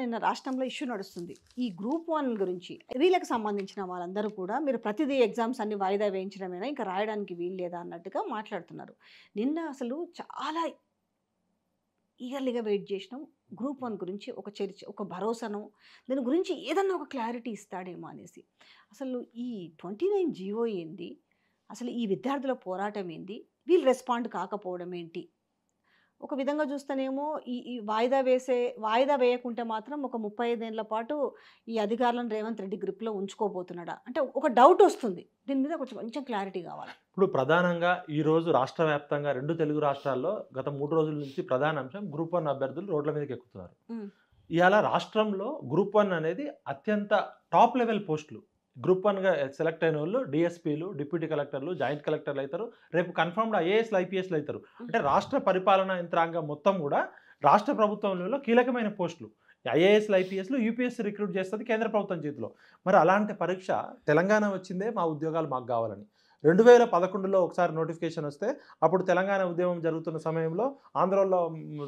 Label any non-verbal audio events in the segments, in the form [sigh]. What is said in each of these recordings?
నిన్న రాష్ట్రంలో ఇష్యూ నడుస్తుంది ఈ గ్రూప్ వన్ గురించి వీళ్ళకి సంబంధించిన వాళ్ళందరూ కూడా మీరు ప్రతిదీ ఎగ్జామ్స్ అన్ని వాయిదా వేయించడమేనా ఇంకా రాయడానికి వీలు లేదా అన్నట్టుగా మాట్లాడుతున్నారు నిన్న అసలు చాలా ఈగర్లీగా వెయిట్ చేసినాం గ్రూప్ వన్ గురించి ఒక చర్చ ఒక భరోసాను దాని గురించి ఏదన్నా ఒక క్లారిటీ ఇస్తాడేమో అనేసి అసలు ఈ ట్వంటీ నైన్ జీవో ఏంది అసలు ఈ విద్యార్థుల పోరాటం ఏంది వీళ్ళు రెస్పాండ్ కాకపోవడం ఏంటి ఒక విధంగా చూస్తేనేమో ఈ ఈ వాయిదా వేసే వాయిదా వేయకుంటే మాత్రం ఒక ముప్పై ఐదేళ్ల పాటు ఈ అధికారులను రేవంత్ రెడ్డి గ్రిప్లో ఉంచుకోబోతున్నాడా అంటే ఒక డౌట్ వస్తుంది దీని మీద కొంచెం కొంచెం క్లారిటీ కావాలి ఇప్పుడు ప్రధానంగా ఈరోజు రాష్ట్ర వ్యాప్తంగా రెండు తెలుగు రాష్ట్రాల్లో గత మూడు రోజుల నుంచి ప్రధాన అంశం గ్రూప్ వన్ అభ్యర్థులు రోడ్ల మీదకి ఎక్కుతున్నారు ఇవాళ రాష్ట్రంలో గ్రూప్ వన్ అనేది అత్యంత టాప్ లెవెల్ పోస్టులు గ్రూప్ వన్గా సెలెక్ట్ అయిన వాళ్ళు డిఎస్పీలు డిప్యూటీ కలెక్టర్లు జాయింట్ కలెక్టర్లు అవుతారు రేపు కన్ఫర్మ్డ్ ఐఏఎస్లు ఐపీఎస్లు అవుతారు అంటే రాష్ట్ర పరిపాలనా యంత్రాంగం మొత్తం కూడా రాష్ట్ర ప్రభుత్వంలో కీలకమైన పోస్టులు ఐఏఎస్లు ఐపీఎస్లు యూపీఎస్సీ రిక్రూట్ చేస్తుంది కేంద్ర ప్రభుత్వం చేతిలో మరి అలాంటి పరీక్ష తెలంగాణ వచ్చిందే మా ఉద్యోగాలు మాకు కావాలని రెండు వేల పదకొండులో ఒకసారి నోటిఫికేషన్ వస్తే అప్పుడు తెలంగాణ ఉద్యమం జరుగుతున్న సమయంలో ఆంధ్రలో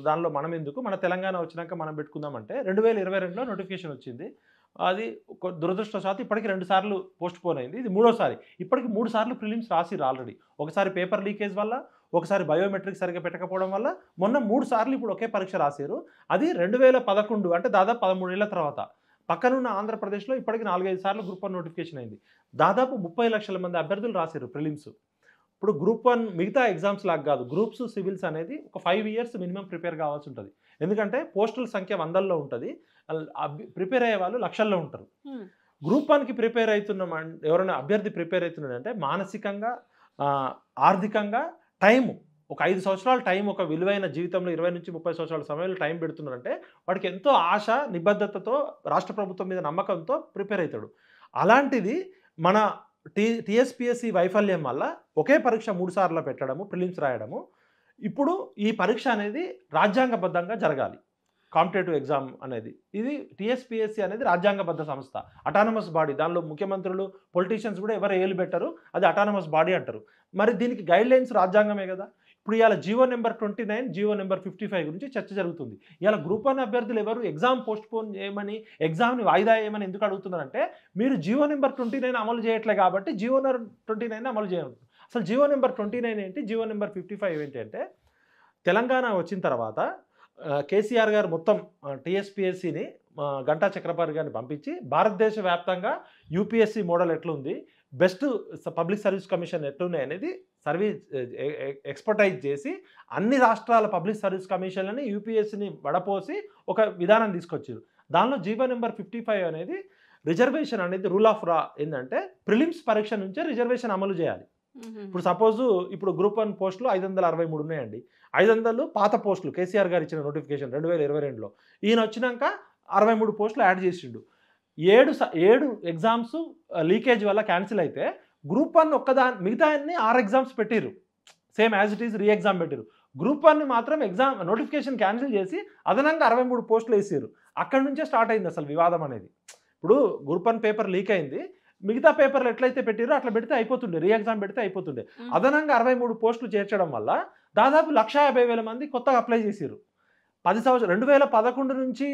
దానిలో మనం ఎందుకు మన తెలంగాణ వచ్చినాక మనం పెట్టుకుందామంటే రెండు వేల ఇరవై రెండులో నోటిఫికేషన్ వచ్చింది అది దురదృష్టవశాత్తు ఇప్పటికి రెండు సార్లు పోస్ట్ పోన్ అయింది ఇది మూడోసారి ఇప్పటికి మూడు సార్లు ప్రిలిమ్స్ రాసిరు ఆల్రెడీ ఒకసారి పేపర్ లీకేజ్ వల్ల ఒకసారి బయోమెట్రిక్ సరిగ్గా పెట్టకపోవడం వల్ల మొన్న మూడు సార్లు ఇప్పుడు ఒకే పరీక్ష రాశారు అది రెండు వేల పదకొండు అంటే దాదాపు పదమూడేళ్ల తర్వాత పక్కనున్న ఆంధ్రప్రదేశ్లో ఇప్పటికి నాలుగైదు సార్లు గ్రూప్ వన్ నోటిఫికేషన్ అయింది దాదాపు ముప్పై లక్షల మంది అభ్యర్థులు రాశారు ప్రిలిమ్స్ ఇప్పుడు గ్రూప్ వన్ మిగతా ఎగ్జామ్స్ లాగా కాదు గ్రూప్స్ సివిల్స్ అనేది ఒక ఫైవ్ ఇయర్స్ మినిమం ప్రిపేర్ కావాల్సి ఉంటుంది ఎందుకంటే పోస్టుల సంఖ్య వందల్లో ఉంటుంది ప్రిపేర్ అయ్యే వాళ్ళు లక్షల్లో ఉంటారు గ్రూప్ వన్కి ప్రిపేర్ అవుతున్న ఎవరైనా అభ్యర్థి ప్రిపేర్ అవుతున్నాడంటే మానసికంగా ఆర్థికంగా టైం ఒక ఐదు సంవత్సరాల టైం ఒక విలువైన జీవితంలో ఇరవై నుంచి ముప్పై సంవత్సరాల సమయంలో టైం పెడుతున్నాడంటే వాడికి ఎంతో ఆశ నిబద్ధతతో రాష్ట్ర ప్రభుత్వం మీద నమ్మకంతో ప్రిపేర్ అవుతాడు అలాంటిది మన టీ టీఎస్పిఎస్సి వైఫల్యం వల్ల ఒకే పరీక్ష మూడు సార్లు పెట్టడము ప్రిలిమ్స్ రాయడము ఇప్పుడు ఈ పరీక్ష అనేది రాజ్యాంగబద్ధంగా జరగాలి కాంపిటేటివ్ ఎగ్జామ్ అనేది ఇది టీఎస్పిఎస్సి అనేది రాజ్యాంగబద్ధ సంస్థ అటానమస్ బాడీ దానిలో ముఖ్యమంత్రులు పొలిటీషియన్స్ కూడా ఎవరు ఏలు పెట్టరు అది అటానమస్ బాడీ అంటారు మరి దీనికి గైడ్ లైన్స్ రాజ్యాంగమే కదా ఇప్పుడు ఇవాళ GO number twenty nine GO number fifty five గురించి చర్చ జరుగుతుంది ఇవాళ గ్రూప్ వన్ అభ్యర్థులు ఎవరు ఎగ్జామ్ పోస్ట్ పోన్ చేయమని ఎగ్జామ్ని వాయిదా చేయమని ఎందుకు అడుగుతున్నారంటే మీరు జీవో నెంబర్ ట్వంటీ నైన్ అమలు చేయట్లే కాబట్టి జీవో నెంబర్ ట్వంటీ నైన్ అమలు చేయాలి అసలు జీవో నెంబర్ ట్వంటీ నైన్ ఏంటి జీవో నెంబర్ ఫిఫ్టీ ఫైవ్ ఏంటంటే తెలంగాణ వచ్చిన తర్వాత కేసీఆర్ గారు మొత్తం టీఎస్పిఎస్సిని గంటా చక్రపాణి గారిని పంపించి భారతదేశ వ్యాప్తంగా యూపీఎస్సీ మోడల్ ఎట్లుంది బెస్ట్ పబ్లిక్ సర్వీస్ కమిషన్ ఎట్లున్నాయి అనేది సర్వీస్ ఎక్స్పర్టైజ్ చేసి అన్ని రాష్ట్రాల పబ్లిక్ సర్వీస్ కమిషన్లని యూపీఎస్సీని వడపోసి ఒక విధానం తీసుకొచ్చారు దానిలో జీవో నెంబర్ ఫిఫ్టీ ఫైవ్ అనేది రిజర్వేషన్ అనేది రూల్ ఆఫ్ రా ఏంటంటే ప్రిలిమ్స్ పరీక్ష నుంచే రిజర్వేషన్ అమలు చేయాలి ఇప్పుడు సపోజ్ ఇప్పుడు గ్రూప్ వన్ పోస్టులు ఐదు వందల అరవై మూడు ఉన్నాయండి ఐదు వందలు పాత పోస్టులు కేసీఆర్ గారు ఇచ్చిన నోటిఫికేషన్ రెండు వేల ఇరవై రెండులో ఈయన వచ్చినాక అరవై మూడు పోస్టులు యాడ్ చేసిండు ఏడు ఏడు ఎగ్జామ్స్ లీకేజ్ వల్ల క్యాన్సిల్ అయితే గ్రూప్ వన్ ఒక్కదా మిగతా అన్ని ఆరు ఎగ్జామ్స్ పెట్టిరు same as it is re exam పెట్టిరు గ్రూప్ వన్ మాత్రం ఎగ్జామ్ నోటిఫికేషన్ క్యాన్సిల్ చేసి అదనంగా అరవై మూడు పోస్టులు వేసారు అక్కడి నుంచే స్టార్ట్ అయింది అసలు వివాదం అనేది ఇప్పుడు గ్రూప్ వన్ పేపర్ లీక్ అయింది మిగతా పేపర్లు ఎట్లయితే పెట్టారో అట్లా పెడితే అయిపోతుండే రీ ఎగ్జామ్ పెడితే అయిపోతుండే అదనంగా అరవై మూడు పోస్టులు చేర్చడం వల్ల దాదాపు లక్ష యాభై వేల మంది కొత్తగా అప్లై చేశారు పది సంవత్సరం రెండు వేల పదకొండు నుంచి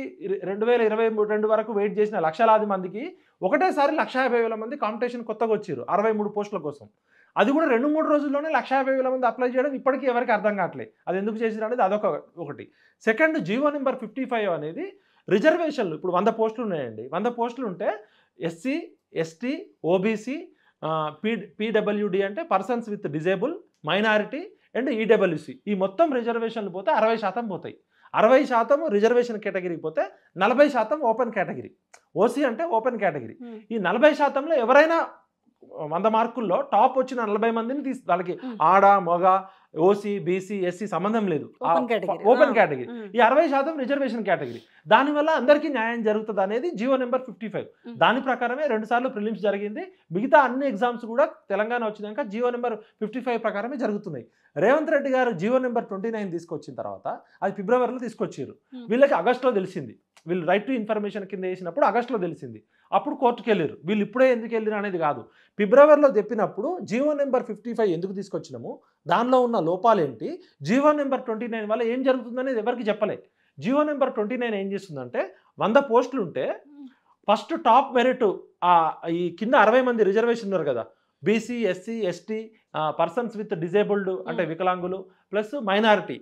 రెండు వేల ఇరవై రెండు వరకు వెయిట్ చేసిన లక్షలాది మందికి ఒకటేసారి లక్ష యాభై వేల మంది కాంపిటీషన్ కొత్తగా వచ్చారు అరవై మూడు పోస్టుల కోసం అది కూడా రెండు మూడు రోజుల్లోనే లక్ష యాభై వేల మంది అప్లై చేయడం ఇప్పటికీ ఎవరికి అర్థం కావట్లేదు అది ఎందుకు చేసినా అనేది అదొక ఒకటి second GO number fifty five అనేది రిజర్వేషన్లు ఇప్పుడు వంద పోస్టులు ఉన్నాయండి వంద పోస్టులు ఉంటే SC ST OBC p PWD అంటే persons with disable minority and EWC ఈ మొత్తం రిజర్వేషన్లు పోతే అరవై శాతం పోతాయి అరవై శాతం రిజర్వేషన్ కేటగిరీ పోతే నలభై శాతం ఓపెన్ కేటగిరీ ఓసీ అంటే ఓపెన్ కేటగిరీ ఈ నలభై శాతంలో ఎవరైనా వంద మార్కుల్లో టాప్ వచ్చిన నలభై మందిని తీసి వాళ్ళకి ఆడ మొగ ఓసీ బీసీ ఎస్సీ సంబంధం లేదు ఓపెన్ కేటగిరీ ఈ అరవై శాతం రిజర్వేషన్ కేటగిరీ దానివల్ల అందరికీ న్యాయం జరుగుతుంది అనేది జియో నెంబర్ ఫిఫ్టీ ఫైవ్ దాని ప్రకారమే రెండు సార్లు ప్రిలిమ్స్ జరిగింది మిగతా అన్ని ఎగ్జామ్స్ కూడా తెలంగాణ వచ్చినాక జియో నెంబర్ ఫిఫ్టీ ఫైవ్ ప్రకారమే జరుగుతున్నాయి రేవంత్ రెడ్డి గారు జియో నెంబర్ ట్వంటీ నైన్ తీసుకొచ్చిన తర్వాత అది ఫిబ్రవరిలో తీసుకొచ్చారు వీళ్ళకి ఆగస్టులో తెలిసింది వీళ్ళు రైట్ టు ఇన్ఫర్మేషన్ కింద వేసినప్పుడు ఆగస్టులో తెలిసింది అప్పుడు కోర్టుకు వెళ్ళారు వీళ్ళు ఇప్పుడే ఎందుకు వెళ్ళిన అనేది కాదు ఫిబ్రవరిలో చెప్పినప్పుడు జియో నెంబర్ ఫిఫ్టీ ఫైవ్ ఎందుకు తీసుకొచ్చినాము దానిలో ఉన్న ఏంటి జీవో నెంబర్ ట్వంటీ నైన్ వల్ల ఏం జరుగుతుందనేది ఎవరికి చెప్పలే జీవో నెంబర్ ట్వంటీ నైన్ ఏం చేస్తుందంటే వంద పోస్టులు ఉంటే ఫస్ట్ టాప్ మెరిట్ ఈ కింద అరవై మంది రిజర్వేషన్ ఉన్నారు కదా BC SC ST persons with disabled అంటే వికలాంగులు ప్లస్ మైనారిటీ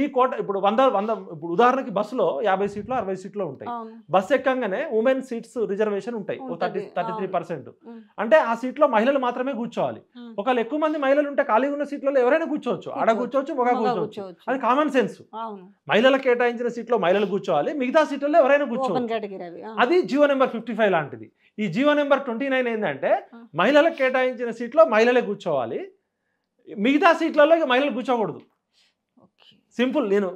ఈ కోట ఇప్పుడు వంద వంద ఇప్పుడు ఉదాహరణకి బస్సులో యాభై సీట్లు అరవై సీట్లు ఉంటాయి బస్సు ఎక్కగానే ఉమెన్ సీట్స్ రిజర్వేషన్ ఉంటాయి థర్టీ థర్టీ త్రీ పర్సెంట్ అంటే ఆ సీట్లో మహిళలు మాత్రమే కూర్చోవాలి ఒకవేళ ఎక్కువ మంది మహిళలు ఉంటే ఖాళీ ఉన్న సీట్లలో ఎవరైనా కూర్చోవచ్చు ఆడ కూర్చోవచ్చు మొగ కూర్చోవచ్చు అది కామన్ సెన్స్ మహిళల కేటాయించిన సీట్లో మహిళలు కూర్చోవాలి మిగతా సీట్లలో ఎవరైనా కూర్చోవచ్చు అది జీవో నెంబర్ ఫిఫ్టీ ఫైవ్ లాంటిది ఈ జీవో నెంబర్ ట్వంటీ నైన్ ఏంటంటే మహిళలకు కేటాయించిన సీట్లో మహిళలే కూర్చోవాలి మిగతా సీట్లలో మహిళలు కూర్చోకూడదు సింపుల్ నేను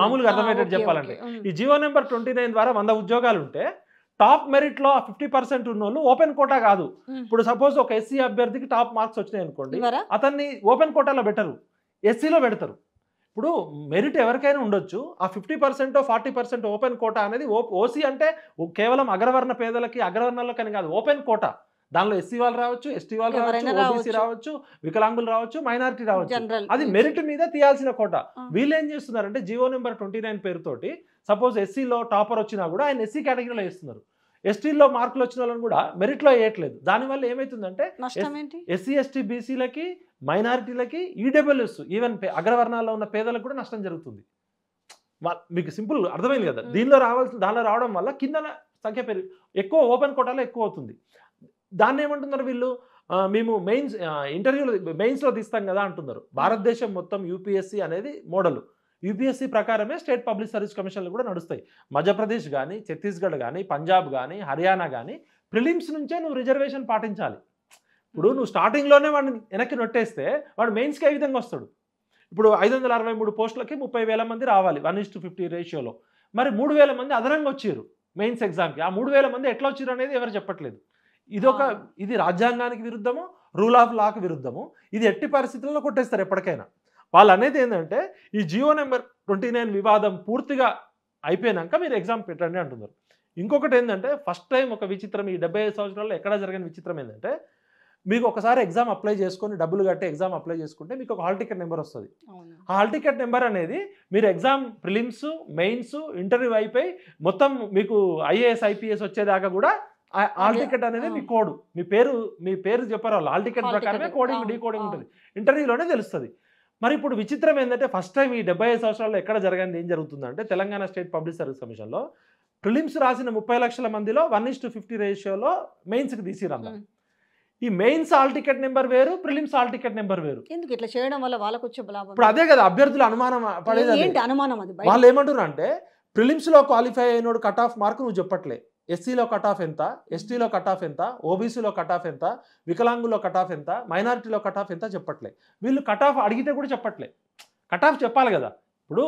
మామూలుగా అర్థమయ్యేటట్టు చెప్పాలంటే ఈ జీవో నెంబర్ ట్వంటీ నైన్ ద్వారా వంద ఉద్యోగాలు ఉంటే టాప్ మెరిట్ లో ఫిఫ్టీ పర్సెంట్ ఉన్న వాళ్ళు ఓపెన్ కోటా కాదు ఇప్పుడు సపోజ్ ఒక ఎస్సీ అభ్యర్థికి టాప్ మార్క్స్ వచ్చినాయి అనుకోండి అతన్ని ఓపెన్ కోటాలో పెట్టరు ఎస్సీలో పెడతారు ఇప్పుడు మెరిట్ ఎవరికైనా ఉండొచ్చు ఆ fifty percent forty percent open quota అనేది ఓసీ అంటే కేవలం అగ్రవర్ణ పేదలకి అగ్రవర్ణాలకు కాదు ఓపెన్ కోటా దానిలో ఎస్సీ e వాళ్ళు రావచ్చు ఎస్టీ వాళ్ళు రావచ్చు రావచ్చు వికలాంగులు రావచ్చు మైనారిటీ రావచ్చు అది మెరిట్ మీద తీయాల్సిన కోట వీళ్ళు ఏం చేస్తున్నారంటే జియో నెంబర్ ట్వంటీ నైన్ పేరుతోటి సపోజ్ ఎస్సీలో టాపర్ వచ్చినా కూడా ఆయన ఎస్సీ కేటగిరీలో e వేస్తున్నారు ఎస్టీల్లో మార్కులు వచ్చిన వాళ్ళని కూడా మెరిట్లో వేయట్లేదు దానివల్ల ఏమవుతుందంటే ఎస్సీ ఎస్టీ బీసీలకి e, మైనారిటీలకి ఈడబ్ల్యూఎస్ ఈవెన్ అగ్రవర్ణాల్లో ఉన్న పేదలకు కూడా నష్టం జరుగుతుంది మీకు సింపుల్ అర్థమైంది కదా దీనిలో రావాల్సిన దానిలో రావడం వల్ల కింద సంఖ్య పెరిగి ఎక్కువ ఓపెన్ కోటాలో ఎక్కువ అవుతుంది దాన్ని ఏమంటున్నారు వీళ్ళు మేము మెయిన్స్ ఇంటర్వ్యూలో మెయిన్స్లో తీస్తాం కదా అంటున్నారు భారతదేశం మొత్తం యూపీఎస్సీ అనేది మోడల్ యూపీఎస్సీ ప్రకారమే స్టేట్ పబ్లిక్ సర్వీస్ కమిషన్లు కూడా నడుస్తాయి మధ్యప్రదేశ్ కానీ ఛత్తీస్గఢ్ కానీ పంజాబ్ కానీ హర్యానా కానీ ప్రిలిమ్స్ నుంచే నువ్వు రిజర్వేషన్ పాటించాలి ఇప్పుడు నువ్వు స్టార్టింగ్లోనే వాడిని వెనక్కి నొట్టేస్తే వాడు మెయిన్స్కి ఏ విధంగా వస్తాడు ఇప్పుడు ఐదు వందల అరవై మూడు పోస్టులకి ముప్పై వేల మంది రావాలి వన్ ఇస్ టు ఫిఫ్టీ రేషియోలో మరి మూడు వేల మంది అదనంగా వచ్చారు మెయిన్స్ ఎగ్జామ్కి ఆ మూడు వేల మంది ఎట్లా వచ్చారు అనేది ఎవరు చెప్పట్లేదు ఇదొక ఇది రాజ్యాంగానికి విరుద్ధము రూల్ ఆఫ్ లాకి విరుద్ధము ఇది ఎట్టి పరిస్థితుల్లో కొట్టేస్తారు ఎప్పటికైనా వాళ్ళు అనేది ఏంటంటే ఈ జియో నెంబర్ ట్వంటీ నైన్ వివాదం పూర్తిగా అయిపోయినాక మీరు ఎగ్జామ్ పెట్టండి అంటున్నారు ఇంకొకటి ఏంటంటే ఫస్ట్ టైం ఒక విచిత్రం ఈ డెబ్బై ఐదు సంవత్సరాల్లో ఎక్కడా జరిగిన విచిత్రం ఏంటంటే మీకు ఒకసారి ఎగ్జామ్ అప్లై చేసుకొని డబ్బులు కట్టి ఎగ్జామ్ అప్లై చేసుకుంటే మీకు ఒక హాల్ టికెట్ నెంబర్ వస్తుంది ఆ హాల్ టికెట్ నెంబర్ అనేది మీరు ఎగ్జామ్ ప్రిలిమ్స్ మెయిన్స్ ఇంటర్వ్యూ అయిపోయి మొత్తం మీకు ఐఏఎస్ ఐపీఎస్ వచ్చేదాకా కూడా ఆల్ టికెట్ అనేది మీ కోడ్ మీ పేరు మీ పేరు చెప్పారు వాళ్ళు ఆల్ టికెట్ ప్రకారమే కోడింగ్ డీ కోడింగ్ ఉంటుంది ఇంటర్వ్యూలోనే తెలుస్తుంది మరి ఇప్పుడు విచిత్రం ఏంటంటే ఫస్ట్ టైం ఈ డెబ్బై ఐదు సంవత్సరాల్లో ఎక్కడ జరగండి ఏం జరుగుతుందంటే తెలంగాణ స్టేట్ పబ్లిక్ సర్వీస్ కమిషన్లో ప్రిలిమ్స్ రాసిన ముప్పై లక్షల మందిలో వన్ ఇస్ టు ఫిఫ్టీ రేషియోలో మెయిన్స్కి తీసిరన్నారు ఈ మెయిన్స్ ఆల్ టికెట్ నెంబర్ వేరు ప్రిలిమ్స్ ఆల్ టికెట్ నెంబర్ వేరు ఎందుకు ఇట్లా చేయడం వల్ల వాళ్ళకు వచ్చే లాభం ఇప్పుడు అదే కదా అభ్యర్థులు అనుమానం పడేది అనుమానం అది వాళ్ళు ఏమంటున్నారు అంటే ప్రిలిమ్స్లో క్వాలిఫై అయినోడు కట్ ఆఫ్ మార్క్ నువ్వు చెప్పట్లే ఎస్సీలో కట్ ఆఫ్ ఎంత ఎస్టీలో కట్ ఆఫ్ ఎంత ఓబీసీలో కట్ ఆఫ్ ఎంత వికలాంగుల్లో కట్ ఆఫ్ ఎంత మైనారిటీలో కట్ ఆఫ్ ఎంత చెప్పట్లే వీళ్ళు కట్ ఆఫ్ అడిగితే కూడా చెప్పట్లే కట్ ఆఫ్ చెప్పాలి కదా ఇప్పుడు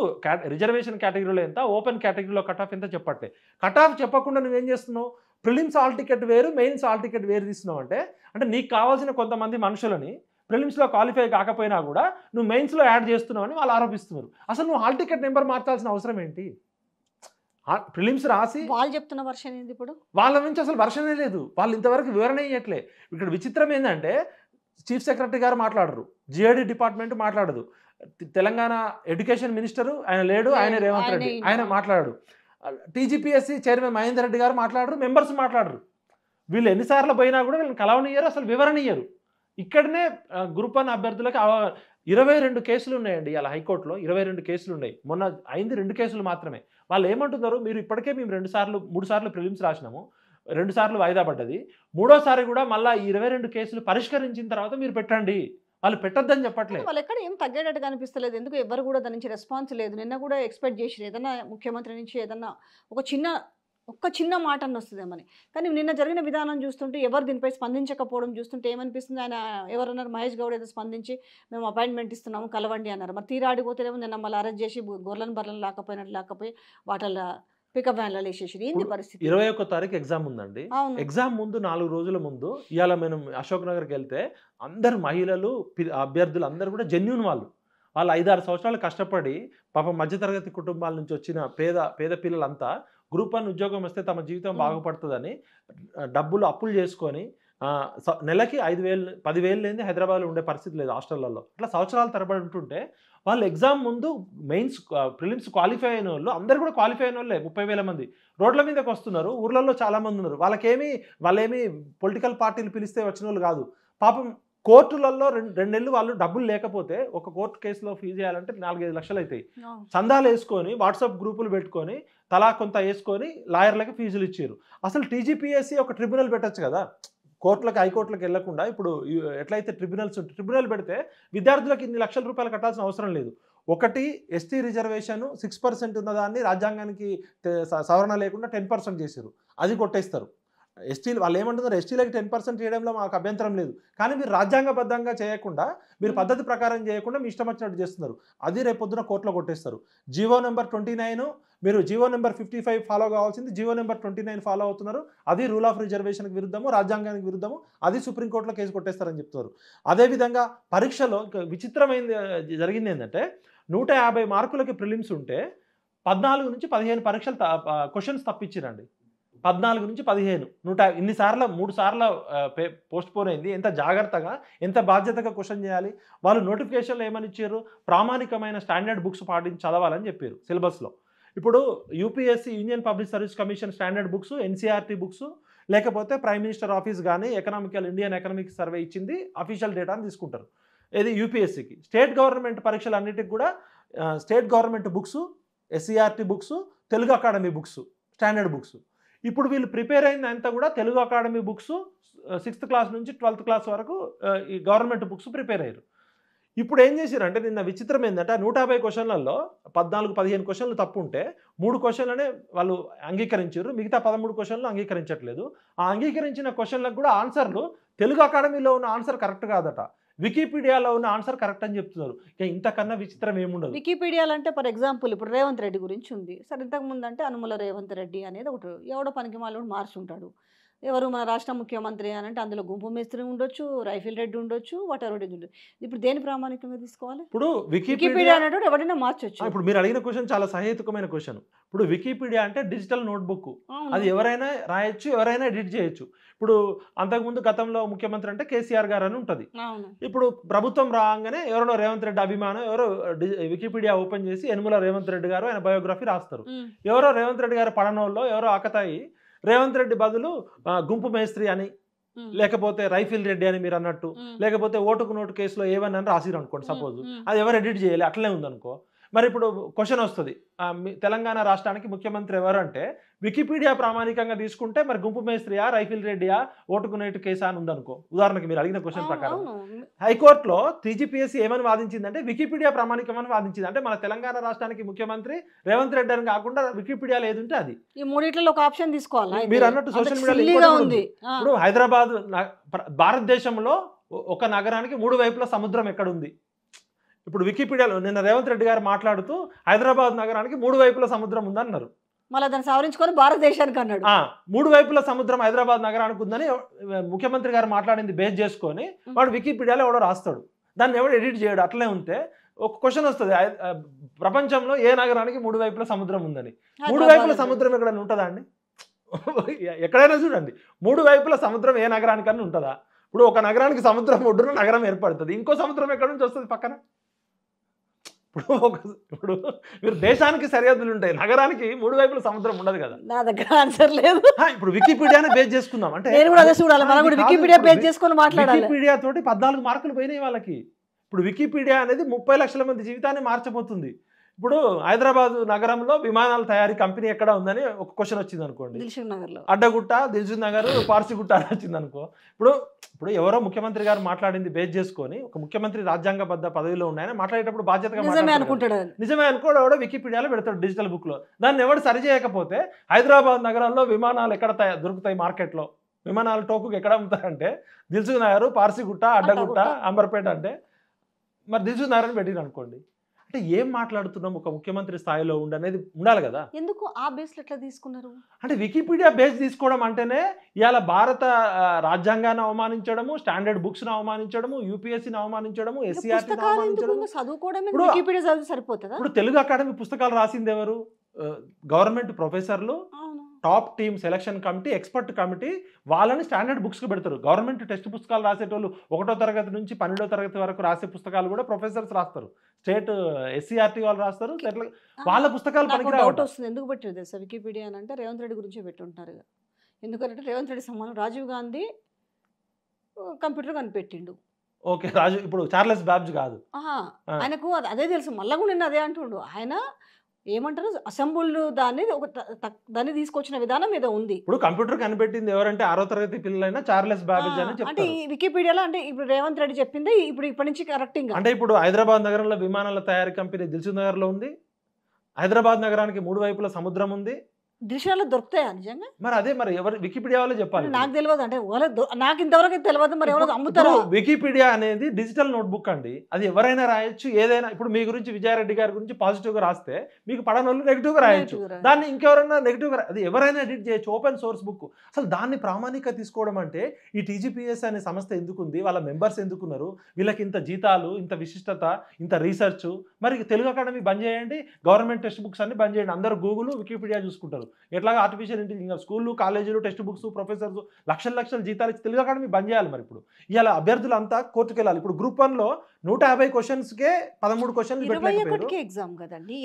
రిజర్వేషన్ కేటగిరీలో ఎంత ఓపెన్ కేటగిరీలో కట్ ఆఫ్ ఎంత చెప్పట్లే కట్ ఆఫ్ చెప్పకుండా నువ్వేం చేస్తున్నావు ప్రిలిమ్స్ ఆల్ టికెట్ వేరు మెయిన్స్ ఆల్ టికెట్ వేరు తీస్తున్నావు అంటే అంటే నీకు కావాల్సిన కొంతమంది మనుషులని ప్రిలిమ్స్లో క్వాలిఫై కాకపోయినా కూడా నువ్వు మెయిన్స్లో యాడ్ చేస్తున్నావు అని వాళ్ళు ఆరోపిస్తున్నారు అసలు నువ్వు హాల్ టికెట్ నెంబర్ మార్చాల్సిన అవసరం ఏంటి ఫిలిమ్స్ రాసి వాళ్ళు చెప్తున్న వర్షన్ ఏంది ఇప్పుడు వాళ్ళ నుంచి అసలు వర్షనే లేదు వాళ్ళు ఇంతవరకు వివరణ ఇవ్వట్లే ఇక్కడ విచిత్రం ఏంటంటే చీఫ్ సెక్రటరీ గారు మాట్లాడరు జిఏడి డిపార్ట్మెంట్ మాట్లాడదు తెలంగాణ ఎడ్యుకేషన్ మినిస్టరు ఆయన లేడు ఆయన రేవంత్ రెడ్డి ఆయన మాట్లాడు టీజీపీఎస్సీ చైర్మన్ మహేందర్ రెడ్డి గారు మాట్లాడరు మెంబర్స్ మాట్లాడరు వీళ్ళు ఎన్నిసార్లు పోయినా కూడా వీళ్ళని కలవనియ్యరు అసలు వివరణ ఇయ్యరు ఇక్కడనే గ్రూప్ వన్ అభ్యర్థులకు ఇరవై రెండు కేసులు ఉన్నాయండి ఇలా హైకోర్టులో ఇరవై రెండు కేసులు ఉన్నాయి మొన్న అయింది రెండు కేసులు మాత్రమే వాళ్ళు ఏమంటున్నారు మీరు ఇప్పటికే మేము రెండు సార్లు మూడు సార్లు ప్రిలిమ్స్ రాసినాము రెండు సార్లు వాయిదా పడ్డది మూడోసారి కూడా మళ్ళీ ఇరవై రెండు కేసులు పరిష్కరించిన తర్వాత మీరు పెట్టండి వాళ్ళు పెట్టొద్దని చెప్పట్లేదు వాళ్ళు ఎక్కడ ఏం తగ్గేటట్టు అనిపిస్తలేదు ఎందుకు ఎవరు కూడా దాని నుంచి రెస్పాన్స్ లేదు నిన్న కూడా ఎక్స్పెక్ట్ చేసి ఏదన్నా ముఖ్యమంత్రి నుంచి ఏదన్నా ఒక చిన్న ఒక్క చిన్న మాట అని వస్తుందేమని కానీ నిన్న జరిగిన విధానం చూస్తుంటే ఎవరు దీనిపై స్పందించకపోవడం చూస్తుంటే ఏమనిపిస్తుంది ఆయన ఎవరన్నారు మహేష్ గౌడ్ ఏదో స్పందించి మేము అపాయింట్మెంట్ ఇస్తున్నాము కలవండి అన్నారు మరి తీరాడి ఏమో నిన్న మళ్ళీ అరెస్ట్ చేసి గొర్రెలను బర్రెలను లేకపోయినట్టు లేకపోయి వాటల పికప్ వ్యాన్లలో వేసేసి ఏంది పరిస్థితి ఇరవై ఒక్క తారీఖు ఎగ్జామ్ ఉందండి ఎగ్జామ్ ముందు నాలుగు రోజుల ముందు ఇవాళ మేము అశోక్ నగర్కి వెళ్తే అందరు మహిళలు అభ్యర్థులు అందరు కూడా జెన్యున్ వాళ్ళు వాళ్ళు ఐదారు సంవత్సరాలు కష్టపడి పాప మధ్యతరగతి కుటుంబాల నుంచి వచ్చిన పేద పేద పిల్లలంతా గ్రూప్ వన్ ఉద్యోగం వస్తే తమ జీవితం బాగుపడుతుందని డబ్బులు అప్పులు చేసుకొని నెలకి ఐదు వేలు పదివేలు లేని హైదరాబాద్లో ఉండే పరిస్థితి లేదు హాస్టళ్లలో అట్లా సంవత్సరాల తరబడి ఉంటుంటే వాళ్ళు ఎగ్జామ్ ముందు మెయిన్స్ ప్రిలిమ్స్ క్వాలిఫై అయిన వాళ్ళు అందరూ కూడా క్వాలిఫై అయిన వాళ్ళే ముప్పై వేల మంది రోడ్ల మీదకి వస్తున్నారు ఊర్లలో చాలామంది ఉన్నారు వాళ్ళకేమీ వాళ్ళేమి పొలిటికల్ పార్టీలు పిలిస్తే వచ్చిన వాళ్ళు కాదు పాపం కోర్టులలో రెండు రెండేళ్ళు వాళ్ళు డబ్బులు లేకపోతే ఒక కోర్టు కేసులో ఫీజు చేయాలంటే నాలుగైదు లక్షలు అవుతాయి చందాలు వేసుకొని వాట్సాప్ గ్రూపులు పెట్టుకొని తలా కొంత వేసుకొని లాయర్లకి ఫీజులు ఇచ్చారు అసలు టీజీపీఎస్సీ ఒక ట్రిబ్యునల్ పెట్టచ్చు కదా కోర్టులకు హైకోర్టులకు వెళ్లకుండా ఇప్పుడు ఎట్లయితే ట్రిబ్యునల్స్ ట్రిబ్యునల్ పెడితే విద్యార్థులకు ఇన్ని లక్షల రూపాయలు కట్టాల్సిన అవసరం లేదు ఒకటి ఎస్టీ రిజర్వేషన్ సిక్స్ పర్సెంట్ ఉన్నదాన్ని రాజ్యాంగానికి సవరణ లేకుండా టెన్ పర్సెంట్ చేశారు అది కొట్టేస్తారు ఎస్టీలు వాళ్ళు ఏమంటున్నారు ఎస్టీలకు టెన్ పర్సెంట్ చేయడంలో మాకు అభ్యంతరం లేదు కానీ మీరు రాజ్యాంగబద్ధంగా చేయకుండా మీరు పద్ధతి ప్రకారం చేయకుండా మీ ఇష్టం వచ్చినట్టు చేస్తున్నారు అది రేపు పొద్దున కోర్టులో కొట్టేస్తారు జియో నెంబర్ ట్వంటీ నైన్ మీరు GO number fifty five follow కావాల్సింది GO number twenty nine follow అవుతున్నారు అది రూల్ ఆఫ్ రిజర్వేషన్కి విరుద్ధము రాజ్యాంగానికి విరుద్ధము అది సుప్రీంకోర్టులో కేసు కొట్టేస్తారని చెప్తున్నారు అదేవిధంగా పరీక్షలో విచిత్రమైంది జరిగింది ఏంటంటే నూట యాభై మార్కులకి ప్రిలిమ్స్ ఉంటే పద్నాలుగు నుంచి పదిహేను పరీక్షలు క్వశ్చన్స్ తప్పించిరండి పద్నాలుగు నుంచి పదిహేను నూట ఇన్నిసార్లు మూడు సార్లు పోస్ట్ పోన్ అయింది ఎంత జాగ్రత్తగా ఎంత బాధ్యతగా క్వశ్చన్ చేయాలి వాళ్ళు నోటిఫికేషన్లు ఏమని ఇచ్చారు ప్రామాణికమైన స్టాండర్డ్ బుక్స్ పాటించి చదవాలని చెప్పారు సిలబస్లో ఇప్పుడు UPSC union public service commission standard books NCERT books లేకపోతే ప్రైమ్ మినిస్టర్ ఆఫీస్ కానీ ఎకనామికల్ ఇండియన్ ఎకనామిక్ సర్వే ఇచ్చింది అఫీషియల్ డేటాను తీసుకుంటారు ఇది యూపీఎస్సీకి స్టేట్ గవర్నమెంట్ పరీక్షలు అన్నిటికి కూడా state government books SCERT books Telugu academy books standard books ఇప్పుడు వీళ్ళు ప్రిపేర్ అయింది అంతా కూడా Telugu academy books sixth class నుంచి ట్వెల్త్ క్లాస్ వరకు ఈ గవర్నమెంట్ బుక్స్ ప్రిపేర్ అయ్యారు ఇప్పుడు ఏం చేశారంటే నిన్న విచిత్రం ఏంటంటే నూట యాభై క్వశ్చన్లలో పద్నాలుగు పదిహేను క్వశ్చన్లు తప్పు ఉంటే మూడు క్వశ్చన్లనే వాళ్ళు అంగీకరించారు మిగతా పదమూడు క్వశ్చన్లు అంగీకరించట్లేదు ఆ అంగీకరించిన క్వశ్చన్లకు కూడా ఆన్సర్లు తెలుగు అకాడమీలో ఉన్న ఆన్సర్ కరెక్ట్ కాదట వికీపీడియాలో ఉన్న ఆన్సర్ కరెక్ట్ అని చెప్తున్నారు ఇంతకన్నా విచిత్రం ఏముండదు వికీపీడియాలో అంటే ఫర్ ఎగ్జాంపుల్ ఇప్పుడు రేవంత్ రెడ్డి గురించి ఉంది సరే ఇంతకుముందు అంటే అనుమల రేవంత్ రెడ్డి అనేది ఒకటి ఎవడో పనికి మాలో మార్చుంటాడు ఎవరు మన రాష్ట్ర ముఖ్యమంత్రి అని అంటే అందులో గుంపు మేస్త్రి ఉండొచ్చు రైఫిల్ రెడ్డి ఉండొచ్చు వాటర్ రెడ్డి ఉండొచ్చు ఇప్పుడు దేని ప్రామాణికంగా తీసుకోవాలి ఇప్పుడు వికీపీడియా అనేటప్పుడు ఎవరైనా మార్చొచ్చు ఇప్పుడు మీరు అడిగిన క్వశ్చన్ చాలా సహేతుకమైన క్వశ్చన్ ఇప్పుడు వికీపీడియా అంటే డిజిటల్ నోట్బుక్ అది ఎవరైనా రాయొచ్చు ఎవరైనా ఎడిట్ చేయొచ్చు ఇప్పుడు అంతకుముందు గతంలో ముఖ్యమంత్రి అంటే కేసీఆర్ గారు అని ఉంటుంది ఇప్పుడు ప్రభుత్వం రాగానే ఎవరో రేవంత్ రెడ్డి అభిమానం ఎవరో వికీపీడియా ఓపెన్ చేసి ఎనుమల రేవంత్ రెడ్డి గారు ఆయన బయోగ్రఫీ రాస్తారు ఎవరో రేవంత్ రెడ్డి గారు పడనోళ్ళు ఎవరో ఆకతాయి రేవంత్ రెడ్డి బదులు గుంపు మేస్త్రి అని లేకపోతే రైఫిల్ రెడ్డి అని మీరు అన్నట్టు లేకపోతే ఓటుకు నోటు కేసులో ఏమని అని రాసిరు అనుకోండి సపోజ్ అది ఎవరు ఎడిట్ చేయాలి అట్లనే ఉందనుకో మరి ఇప్పుడు క్వశ్చన్ వస్తుంది తెలంగాణ రాష్ట్రానికి ముఖ్యమంత్రి ఎవరు అంటే వికీపీడియా ప్రామాణికంగా తీసుకుంటే మరి గుంపు మేస్త్రియా రైఫిల్ రెడ్డియా ఓటుకునేటు కేసా అని ఉందనుకో ఉదాహరణకి మీరు అడిగిన క్వశ్చన్ ప్రకారం హైకోర్టులో త్రీజీపీఎస్సీ ఏమని వాదించిందంటే వికీపీడియా ప్రామాణికమని వాదించింది అంటే మన తెలంగాణ రాష్ట్రానికి ముఖ్యమంత్రి రేవంత్ రెడ్డి అని కాకుండా వికీపీడియా లేదు ఉంటే అది ఈ మూడిట్లో ఒక ఆప్షన్ తీసుకోవాలి మీరు అన్నట్టు సోషల్ మీడియా ఉంది ఇప్పుడు హైదరాబాద్ భారతదేశంలో ఒక నగరానికి మూడు వైపుల సముద్రం ఎక్కడుంది ఇప్పుడు వికీపీడియాలో నిన్న రేవంత్ రెడ్డి గారు మాట్లాడుతూ హైదరాబాద్ నగరానికి మూడు వైపుల సముద్రం ఉందన్నారు మళ్ళీ దాన్ని సవరించుకొని భారతదేశానికి అన్నాడు మూడు వైపుల సముద్రం హైదరాబాద్ నగరానికి ఉందని ముఖ్యమంత్రి గారు మాట్లాడింది బేస్ చేసుకొని వాడు వికీపీడియాలో ఎవడో రాస్తాడు దాన్ని ఎవడు ఎడిట్ చేయడు అట్లే ఉంటే ఒక క్వశ్చన్ వస్తుంది ప్రపంచంలో ఏ నగరానికి మూడు వైపుల సముద్రం ఉందని మూడు వైపుల సముద్రం ఇక్కడ ఉంటుందా అండి [laughs] ఎక్కడైనా చూడండి మూడు వైపుల సముద్రం ఏ నగరానికన్నా ఉంటుందా ఇప్పుడు ఒక నగరానికి సముద్రం ఒడ్డున నగరం ఏర్పడుతుంది ఇంకో సముద్రం ఎక్కడి నుంచి వస్తుంది పక్కన ఇప్పుడు ఒక ఇప్పుడు మీరు దేశానికి సరిహద్దులు ఉంటాయి నగరానికి మూడు వైపుల సముద్రం ఉండదు కదా నా దగ్గర ఆన్సర్ లేదు ఇప్పుడు వికీపీడియానే బేస్ చేసుకుందాం అంటే నేను కూడా అదే చూడాలి మనం కూడా వికీపీడియా బేస్ చేసుకొని మాట్లాడాలి వికీపీడియా తోటి పద్నాలుగు మార్కులు పోయినాయి వాళ్ళకి ఇప్పుడు వికీపీడియా అనేది ముప్పై లక్షల మంది జీవితాన్ని మార్చబోతుంది ఇప్పుడు హైదరాబాద్ నగరంలో విమానాల తయారీ కంపెనీ ఎక్కడ ఉందని ఒక క్వశ్చన్ వచ్చింది అనుకోండి అడ్డగుట్ట దిల్సుఖ్ నగర్ పార్సిగుట్ట అని వచ్చింది అనుకో ఇప్పుడు ఇప్పుడు ఎవరో ముఖ్యమంత్రి గారు మాట్లాడింది బేస్ చేసుకొని ఒక ముఖ్యమంత్రి రాజ్యాంగబద్ధ పదవిలో ఉన్నాయని మాట్లాడేటప్పుడు బాధ్యతగా నిజమే అనుకోడు ఎవడో వికీపీడియాలో పెడతాడు డిజిటల్ బుక్ లో దాన్ని ఎవరు సరి చేయకపోతే హైదరాబాద్ నగరంలో విమానాలు ఎక్కడ దొరుకుతాయి మార్కెట్లో విమానాలు టోకు ఎక్కడ అమ్ముతారంటే దిల్సుఖ్ నగర్ పార్సిగుట్ట అడ్డగుట్ట అంబర్పేట అంటే మరి దిల్సుఖ్ నగర్ అని పెట్టిన అనుకోండి అంటే ఏం మాట్లాడుతున్నాం ఒక ముఖ్యమంత్రి స్థాయిలో ఉండనేది ఉండాలి కదా ఎందుకు ఆ బేస్ ఎట్లా తీసుకున్నారు అంటే వికీపీడియా బేస్ తీసుకోవడం అంటేనే ఇవాళ భారత రాజ్యాంగాన్ని అవమానించడము స్టాండర్డ్ బుక్స్ ను అవమానించడము యూపీఎస్సీని అవమానించడము సరిపోతుంది ఇప్పుడు తెలుగు అకాడమీ పుస్తకాలు రాసింది ఎవరు గవర్నమెంట్ ప్రొఫెసర్లు top team selection committee expert committee వాళ్ళని స్టాండర్డ్ బుక్స్కి పెడతారు గవర్నమెంట్ టెక్స్ట్ పుస్తకాలు రాసేటోళ్ళు ఒకటో తరగతి నుంచి పన్నెండో తరగతి వరకు రాసే పుస్తకాలు కూడా ప్రొఫెసర్స్ రాస్తారు స్టేట్ ఎస్సీఆర్టీ వాళ్ళు రాస్తారు వాళ్ళ పుస్తకాలు వస్తుంది ఎందుకు పెట్టారు సార్ వికీపీడియా అని అంటే రేవంత్ రెడ్డి గురించి పెట్టుంటారు ఎందుకంటే రేవంత్ రెడ్డి సమానం రాజీవ్ గాంధీ కంప్యూటర్ కనిపెట్టిండు ఓకే రాజు ఇప్పుడు చార్లెస్ బాబ్జ్ కాదు ఆయనకు అదే తెలుసు మళ్ళీ కూడా నేను అదే అంటుండు ఆయన ఏమంటారు అసెంబుల్ దాన్ని ఒక దాన్ని తీసుకొచ్చిన విధానం ఏదో ఉంది ఇప్పుడు కంప్యూటర్ కనిపెట్టింది ఎవరంటే ఆరో తరగతి పిల్లలైనా చార్లెస్ బ్యాబేజ్ అని అంటే వికీపీడియాలో అంటే ఇప్పుడు రేవంత్ రెడ్డి చెప్పింది ఇప్పుడు ఇప్పటి నుంచి కరెక్టింగ్ అంటే ఇప్పుడు హైదరాబాద్ నగరంలో విమానాల తయారీ కంపెనీ దిల్సు నగర్లో ఉంది హైదరాబాద్ నగరానికి మూడు వైపుల సముద్రం ఉంది డిక్షనరీలో దొరుకుతాయా నిజంగా మరి అదే మరి ఎవరు వికీపీడియాలో చెప్పాలి నాకు తెలియదు అంటే నాకు ఇంతవరకు తెలియదు మరి ఎవరు అమ్ముతారు వికీపీడియా అనేది డిజిటల్ నోట్బుక్ అండి అది ఎవరైనా రాయొచ్చు ఏదైనా ఇప్పుడు మీ గురించి విజయారెడ్డి గారి గురించి పాజిటివ్ గా రాస్తే మీకు పడని వాళ్ళు గా రాయొచ్చు దాన్ని ఇంకెవరైనా గా అది ఎవరైనా ఎడిట్ చేయొచ్చు ఓపెన్ సోర్స్ బుక్ అసలు దాన్ని ప్రామాణిక తీసుకోవడం అంటే ఈ టీజీపీఎస్ అనే సంస్థ ఎందుకుంది వాళ్ళ మెంబర్స్ ఎందుకున్నారు వీళ్ళకి ఇంత జీతాలు ఇంత విశిష్టత ఇంత రీసెర్చ్ మరి తెలుగు అకాడమీ బంద్ చేయండి గవర్నమెంట్ టెక్స్ట్ బుక్స్ అన్ని బంద్ చేయండి అందరూ గూగుల్ వికీపీడియా చూసుకుంటారు ఎట్లాగా ఆర్టిఫిషియల్ ఇంటెలిజెన్స్ స్కూళ్ళు కాలేజీలు టెక్స్ట్ బుక్స్ ప్రొఫెసర్స్ లక్షల లక్షల జీతాలు ఇచ్చి తెలుగు అకాడమీ బంద్ చేయాలి మరి ఇప్పుడు ఇలా అభ్యర్థులు అంతా కోర్టుకు వెళ్ళాలి ఇప్పుడు గ్రూప్ లో నూట యాభై క్వశ్చన్స్కే పదమూడు క్వశ్చన్లు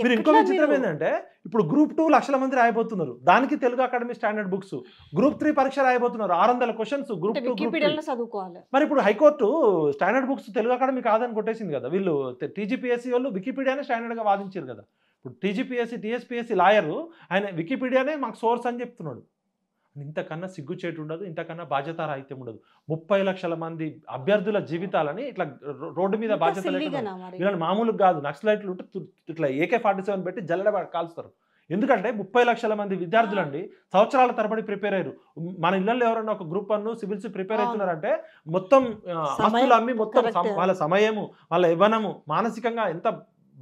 మీరు ఇంకో విచిత్రం ఏంటంటే ఇప్పుడు గ్రూప్ టూ లక్షల మంది రాయబోతున్నారు దానికి Telugu academy standard books group three పరీక్ష రాయబోతున్నారు ఆరు వందల క్వశ్చన్స్ గ్రూప్ టూ చదువుకోవాలి మరి ఇప్పుడు high court standard books Telugu academy కాదని కొట్టేసింది కదా వీళ్ళు టీజీపీఎస్సీ వాళ్ళు వికీపీడియానే స్టాండర్డ్గా వాదించారు కదా ఇప్పుడు టీజీపీఎస్సీ టీఎస్పీఎస్సీ లాయరు ఆయన వికీపీడియానే మాకు సోర్స్ అని చెప్తున్నాడు ఇంతకన్నా సిగ్గుచేటు ఉండదు ఇంతకన్నా బాధ్యత రాహిత్యం ఉండదు ముప్పై లక్షల మంది అభ్యర్థుల జీవితాలని ఇట్లా రోడ్డు మీద బాధ్యత వీళ్ళని మామూలుగా కాదు నక్సలైట్లు ఉంటే ఇట్లా ఏకే ఫార్టీ సెవెన్ పెట్టి జల్లెడ కాలుస్తారు ఎందుకంటే ముప్పై లక్షల మంది విద్యార్థులండి సంవత్సరాల తరబడి ప్రిపేర్ అయ్యారు మన ఇళ్లలో ఎవరైనా ఒక గ్రూప్ అన్ను సివిల్స్ ప్రిపేర్ అవుతున్నారంటే మొత్తం ఆస్తులు అమ్మి మొత్తం వాళ్ళ సమయము వాళ్ళ యవ్వనము మానసికంగా ఎంత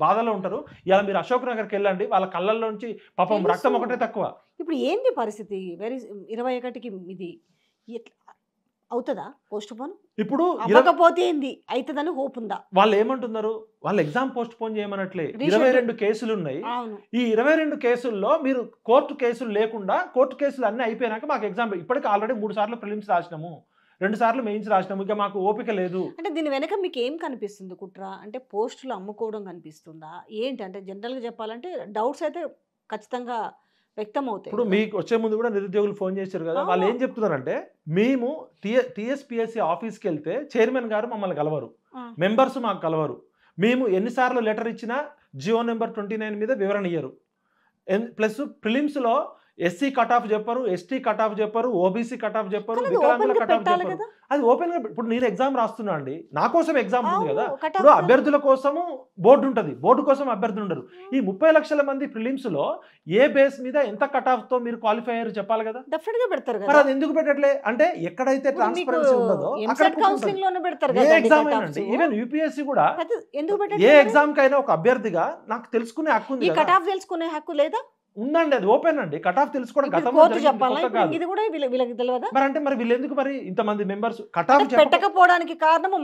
బాధలో ఉంటారు ఇలా మీరు అశోక్ నగర్కి వెళ్ళండి వాళ్ళ నుంచి పాపం రక్తం ఒకటే తక్కువ ఇప్పుడు ఏంటి పరిస్థితి వెరీ ఇరవై ఒకటికి ఇది అవుతుందా పోస్ట్ పోన్ ఇప్పుడు ఇవ్వకపోతే ఏంది అవుతుందని హోప్ ఉందా వాళ్ళు ఏమంటున్నారు వాళ్ళు ఎగ్జామ్ పోస్ట్ పోన్ చేయమనట్లే ఇరవై రెండు కేసులు ఉన్నాయి ఈ ఇరవై రెండు కేసుల్లో మీరు కోర్టు కేసులు లేకుండా కోర్టు కేసులు అన్నీ అయిపోయినాక మాకు ఎగ్జామ్ ఇప్పటికి ఆల్రెడీ మూడు సార్లు ప్రిలిమ్స్ రాసినాము రెండు సార్లు మేయించి రాసిన ఇక మాకు ఓపిక లేదు అంటే దీని వెనక మీకు ఏం కనిపిస్తుంది కుట్ర అంటే పోస్టులు అమ్ముకోవడం కనిపిస్తుందా ఏంటి అంటే జనరల్గా చెప్పాలంటే డౌట్స్ అయితే ఖచ్చితంగా వ్యక్తం అవుతాయి ఇప్పుడు మీకు వచ్చే ముందు కూడా నిరుద్యోగులు ఫోన్ చేశారు కదా వాళ్ళు ఏం చెప్తున్నారంటే మేము టిఎస్పిఎస్సి ఆఫీస్కి వెళ్తే చైర్మన్ గారు మమ్మల్ని కలవరు మెంబర్స్ మాకు కలవరు మేము ఎన్నిసార్లు లెటర్ ఇచ్చినా జియో నెంబర్ ట్వంటీ నైన్ మీద వివరణ ఇయ్యరు ప్లస్ ప్రిలిమ్స్లో ఎస్సీ కట్ ఆఫ్ చెప్పరు ఎస్టీ కట్ ఆఫ్ చెప్పరు ఓబీసీ కట్ ఆఫ్ చెప్పరు వికలాంగుల కట్ ఆఫ్ చెప్పరు అది ఓపెన్ గా ఇప్పుడు నేను ఎగ్జామ్ రాస్తున్నా అండి నా కోసం ఎగ్జామ్ ఉంది కదా ఇప్పుడు అభ్యర్థుల కోసము బోర్డు ఉంటుంది బోర్డు కోసం అభ్యర్థులు ఉండరు ఈ hmm. ముప్పై లక్షల మంది ప్రిలిమ్స్ లో ఏ బేస్ మీద ఎంత కట్ ఆఫ్ తో మీరు క్వాలిఫై అయ్యారు చెప్పాలి కదా పెడతారు మరి అది ఎందుకు పెట్టట్లే అంటే ఎక్కడైతే ట్రాన్స్పరెన్సీ ఉండదో కౌన్సిలింగ్ లోనే పెడతారు ఎగ్జామ్ అండి ఈవెన్ యూపీఎస్సీ కూడా ఏ ఎగ్జామ్ కైనా ఒక అభ్యర్థిగా నాకు తెలుసుకునే హక్కు ఉంది కట్ ఆఫ్ తెలుసుకునే హక్కు లేదా ఉందండి అది ఓపెన్ అండి కట్ ఆఫ్ తెలుసుకోవడం ఇది కూడా వీళ్ళకి మరి మరి మెంబర్స్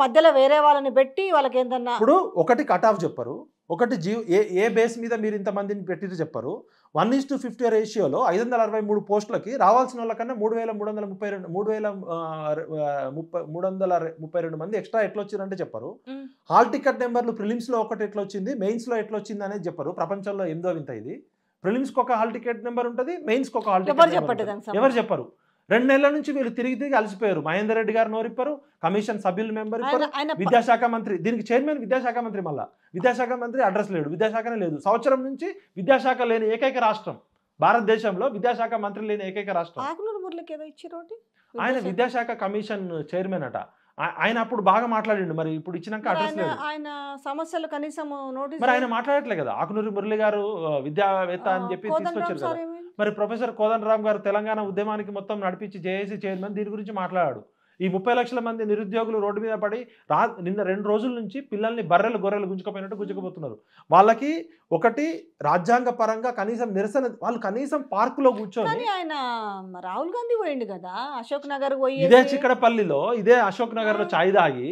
మధ్యలో వేరే వాళ్ళని పెట్టి వాళ్ళకి ఇప్పుడు ఒకటి కట్ ఆఫ్ చెప్పరు ఒకటి జీవ్ ఏ ఏ బేస్ మీద మీరు ఇంతమందిని పెట్టి చెప్పారు వన్ ఈస్ టు ఫిఫ్టీ రేషియోలో ఐదు వందల అరవై మూడు పోస్టులకి రావాల్సిన వాళ్ళకన్నా మూడు వేల మూడు వందల ముప్పై రెండు మూడు వేల ముప్పై మూడు వందల ముప్పై రెండు మంది ఎక్స్ట్రా ఎట్లా వచ్చారంటే చెప్పరు హాల్ టికెట్ నెంబర్లు ప్రిలిమ్స్లో ఒకటి ఎట్లా వచ్చింది మెయిన్స్లో ఎట్లా వచ్చింది అనేది చెప్పరు ప్రపంచంలో ఎనిమిదో వింత ఇది ప్రిలిమ్స్కి ఒక హాల్ టికెట్ నెంబర్ ఉంటుంది మెయిన్స్కి ఒక హాల్ టికెట్ ఎవరు చెప్పరు రెండు నెలల నుంచి వీళ్ళు తిరిగి తిరిగి అలసిపోయారు మహేందర్ రెడ్డి గారు నోరిప్పారు కమిషన్ సభ్యులు మెంబర్ విద్యాశాఖ మంత్రి దీనికి చైర్మన్ విద్యాశాఖ మంత్రి మళ్ళా విద్యాశాఖ మంత్రి అడ్రస్ లేడు విద్యాశాఖనే లేదు సంవత్సరం నుంచి విద్యాశాఖ లేని ఏకైక రాష్ట్రం భారతదేశంలో విద్యాశాఖ మంత్రి లేని ఏకైక రాష్ట్రం ఆయన విద్యాశాఖ కమిషన్ చైర్మన్ అట ఆయన అప్పుడు బాగా మాట్లాడండి మరి ఇప్పుడు ఇచ్చినాక అడ్రస్ లేదు ఆయన సమస్యలు కనీసం నోటీస్ మరి ఆయన మాట్లాడట్లే కదా ఆకునూరి మురళి గారు విద్యావేత్త అని చెప్పి తీసుకొచ్చారు కదా మరి ప్రొఫెసర్ కోదండరామ్ గారు తెలంగాణ ఉద్యమానికి మొత్తం నడిపించి జేఏసీ చైర్మన్ దీని గురించి మాట్లాడాడు ఈ ముప్పై లక్షల మంది నిరుద్యోగులు రోడ్డు మీద పడి రా నిన్న రెండు రోజుల నుంచి పిల్లల్ని బర్రెలు గొర్రెలు గుంజుకపోయినట్టు గుంజుకుపోతున్నారు వాళ్ళకి ఒకటి రాజ్యాంగ పరంగా కనీసం నిరసన వాళ్ళు కనీసం పార్కులో కూర్చొని ఆయన రాహుల్ గాంధీ పోయిండు కదా అశోక్ నగర్ పోయి ఇదే చిక్కడపల్లిలో ఇదే అశోక్ నగర్లో చాయ్ దాగి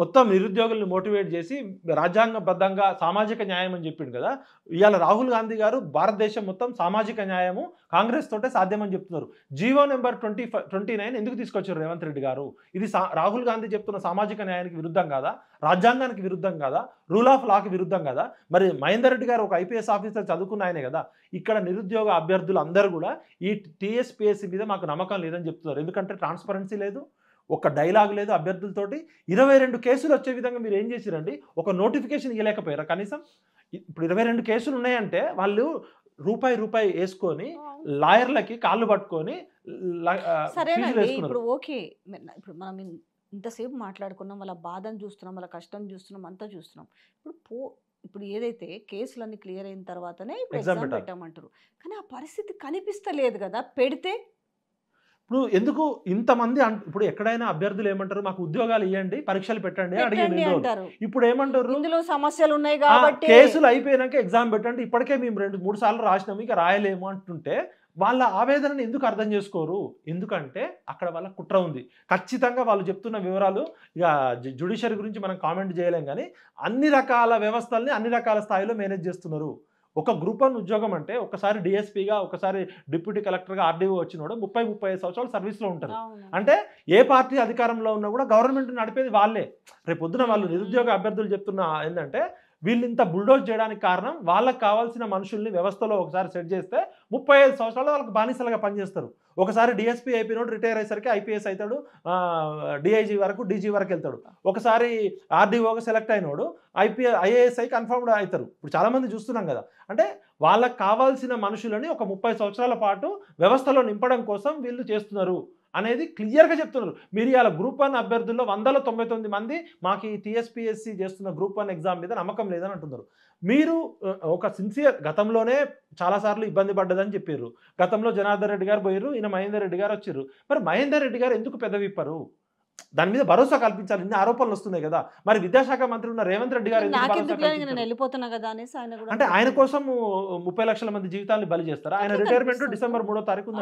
మొత్తం నిరుద్యోగులను మోటివేట్ చేసి రాజ్యాంగబద్ధంగా సామాజిక న్యాయం అని చెప్పిండు కదా ఇవాళ రాహుల్ గాంధీ గారు భారతదేశం మొత్తం సామాజిక న్యాయము కాంగ్రెస్ తోటే సాధ్యమని చెప్తున్నారు GO number twenty twenty nine ఎందుకు తీసుకొచ్చారు రేవంత్ రెడ్డి గారు ఇది రాహుల్ గాంధీ చెప్తున్న సామాజిక న్యాయానికి విరుద్ధం కాదా రాజ్యాంగానికి విరుద్ధం కాదా రూల్ ఆఫ్ లాకి విరుద్ధం కదా మరి మహేందర్ రెడ్డి గారు ఒక ఐపీఎస్ ఆఫీసర్ చదువుకున్న ఆయనే కదా ఇక్కడ నిరుద్యోగ అభ్యర్థులు అందరూ కూడా ఈ టీఎస్పీఎస్సీ మీద మాకు నమ్మకం లేదని చెప్తున్నారు ఎందుకంటే ట్రాన్స్పరెన్సీ లేదు ఒక డైలాగ్ లేదు అభ్యర్థులతోటి ఇరవై రెండు కేసులు వచ్చే విధంగా మీరు ఏం చేసిరండి ఒక నోటిఫికేషన్ ఇవ్వలేకపోయారా కనీసం ఇప్పుడు ఇరవై రెండు కేసులు ఉన్నాయంటే వాళ్ళు రూపాయి రూపాయి వేసుకొని లాయర్లకి కాళ్ళు పట్టుకొని ఇప్పుడు ఓకే ఇప్పుడు మనం ఇంతసేపు మాట్లాడుకున్నాం వాళ్ళ బాధను చూస్తున్నాం వాళ్ళ కష్టం చూస్తున్నాం అంతా చూస్తున్నాం ఇప్పుడు పో ఇప్పుడు ఏదైతే కేసులన్నీ క్లియర్ అయిన తర్వాతనే ఇప్పుడు ఎగ్జామ్ పెట్టామంటారు కానీ ఆ పరిస్థితి కనిపిస్తలేదు కదా పెడితే ఇప్పుడు ఎందుకు ఇంతమంది ఇప్పుడు ఎక్కడైనా అభ్యర్థులు ఏమంటారు మాకు ఉద్యోగాలు ఇవ్వండి పరీక్షలు పెట్టండి అడిగి ఇప్పుడు ఏమంటారు ఇందులో సమస్యలు ఉన్నాయి కాబట్టి కేసులు అయిపోయినాక ఎగ్జామ్ పెట్టండి ఇప్పటికే మేము రెండు మూడు సార్లు రాసినాము ఇక రాయలేము అంటుంటే వాళ్ళ ఆవేదనని ఎందుకు అర్థం చేసుకోరు ఎందుకంటే అక్కడ వాళ్ళ కుట్ర ఉంది ఖచ్చితంగా వాళ్ళు చెప్తున్న వివరాలు ఇక జుడిషియరీ గురించి మనం కామెంట్ చేయలేం కానీ అన్ని రకాల వ్యవస్థల్ని అన్ని రకాల స్థాయిలో మేనేజ్ చేస్తున్నారు ఒక గ్రూప్ వన్ ఉద్యోగం అంటే ఒకసారి డిఎస్పీగా ఒకసారి డిప్యూటీ కలెక్టర్గా ఆర్డీఓ వచ్చినోడు ముప్పై ముప్పై ఐదు సంవత్సరాలు సర్వీస్లో ఉంటారు అంటే ఏ పార్టీ అధికారంలో ఉన్నా కూడా గవర్నమెంట్ నడిపేది వాళ్ళే రేపు పొద్దున వాళ్ళు నిరుద్యోగ అభ్యర్థులు చెప్తున్న ఏంటంటే వీళ్ళు ఇంత బుల్డోజ్ చేయడానికి కారణం వాళ్ళకి కావాల్సిన మనుషుల్ని వ్యవస్థలో ఒకసారి సెట్ చేస్తే ముప్పై ఐదు సంవత్సరాలు వాళ్ళకి బానిసలుగా పనిచేస్తారు ఒకసారి డిఎస్పీ ఐపీ నోట్ రిటైర్ అయ్యేసరికి ఐపీఎస్ అవుతాడు డిఐజీ వరకు డీజీ వరకు వెళ్తాడు ఒకసారి ఆర్డీఓగా సెలెక్ట్ అయినోడు ఐపీ ఐఏఎస్ అయి కన్ఫర్మ్డ్ అవుతారు ఇప్పుడు చాలామంది చూస్తున్నాం కదా అంటే వాళ్ళకి కావాల్సిన మనుషులని ఒక ముప్పై సంవత్సరాల పాటు వ్యవస్థలో నింపడం కోసం వీళ్ళు చేస్తున్నారు అనేది క్లియర్గా చెప్తున్నారు మీరు ఇలా గ్రూప్ వన్ అభ్యర్థుల్లో వందల తొంభై తొమ్మిది మంది మాకు ఈ టీఎస్పీఎస్సీ చేస్తున్న గ్రూప్ వన్ ఎగ్జామ్ మీద నమ్మకం లేదని అంటున్నారు మీరు ఒక సిన్సియర్ గతంలోనే చాలాసార్లు ఇబ్బంది పడ్డదని చెప్పారు గతంలో జనార్దన్ రెడ్డి గారు పోయారు ఈయన మహేందర్ రెడ్డి గారు వచ్చారు మరి మహేందర్ రెడ్డి గారు ఎందుకు పెద్దవిప్పారు దాని మీద భరోసా కల్పించాలి ఇన్ని ఆరోపణలు వస్తున్నాయి కదా మరి విద్యాశాఖ మంత్రి ఉన్న రేవంత్ రెడ్డి గారు అంటే ఆయన కోసం ముప్పై లక్షల మంది జీవితాన్ని బలి చేస్తారు ఆయన రిటైర్మెంట్ డిసెంబర్ మూడో తారీఖు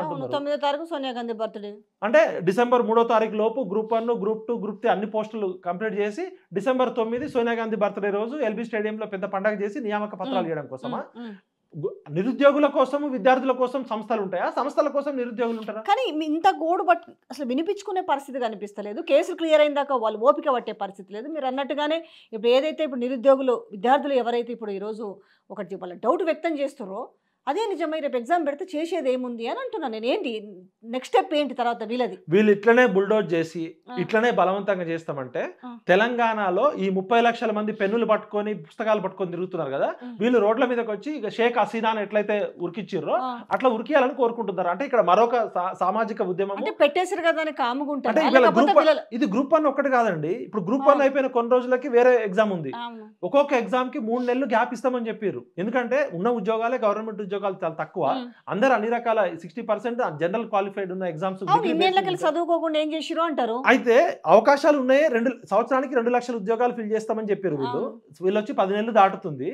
తారీఖు సోనియా గాంధీ బర్త్డే అంటే డిసెంబర్ మూడో తారీఖు లోపు group one group two group three అన్ని పోస్టులు కంప్లీట్ చేసి డిసెంబర్ తొమ్మిది సోనియా గాంధీ బర్త్డే రోజు ఎల్బీ స్టేడియం లో పెద్ద పండగ చేసి నియామక పత్రాలు చేయడం కోసమా నిరుద్యోగుల కోసం విద్యార్థుల కోసం సంస్థలు ఉంటాయా సంస్థల కోసం నిరుద్యోగులు ఉంటారా కానీ ఇంత గోడు బట్ అసలు వినిపించుకునే పరిస్థితి కనిపిస్తలేదు కేసులు క్లియర్ అయిన దాకా వాళ్ళు ఓపిక పట్టే పరిస్థితి లేదు మీరు అన్నట్టుగానే ఇప్పుడు ఏదైతే ఇప్పుడు నిరుద్యోగులు విద్యార్థులు ఎవరైతే ఇప్పుడు ఈరోజు ఒకటి వాళ్ళ డౌట్ వ్యక్తం చేస్తారో అదే నిజమై రేపు ఎగ్జామ్ పెడితే చేసేది ఏముంది అని అంటున్నాను నేను ఏంటి నెక్స్ట్ స్టెప్ ఏంటి తర్వాత వీళ్ళది వీళ్ళు ఇట్లనే బుల్డోజ్ చేసి ఇట్లనే బలవంతంగా చేస్తామంటే తెలంగాణలో ఈ ముప్పై లక్షల మంది పెన్నులు పట్టుకొని పుస్తకాలు పట్టుకొని తిరుగుతున్నారు కదా వీళ్ళు రోడ్ల మీదకి వచ్చి ఇక షేక్ హసీనా అని ఎట్లయితే ఉరికిచ్చిర్రో అట్లా ఉరికియాలని కోరుకుంటున్నారు అంటే ఇక్కడ మరొక సామాజిక ఉద్యమం అంటే పెట్టేశారు కదా కాముకుంటారు ఇది గ్రూప్ వన్ ఒక్కటి కాదండి ఇప్పుడు గ్రూప్ వన్ అయిపోయిన కొన్ని రోజులకి వేరే ఎగ్జామ్ ఉంది ఒక్కొక్క ఎగ్జామ్ కి మూడు నెలలు గ్యాప్ ఇస్తామని చెప్పారు ఎందుకంటే ఉన్న ఉద్యోగాలే గవర్నమెంట్ ఉద్యోగం ఉద్యోగాలు చాలా తక్కువ అందరు అన్ని రకాల సిక్స్టీ పర్సెంట్ జనరల్ క్వాలిఫైడ్ ఉన్న ఎగ్జామ్స్ చదువుకోకుండా ఏం చేసిరు అంటారు అయితే అవకాశాలు ఉన్నాయి రెండు సంవత్సరానికి రెండు లక్షల ఉద్యోగాలు ఫిల్ చేస్తామని చెప్పారు వీళ్ళు వీళ్ళు వచ్చి పది నెలలు దాటుతుంది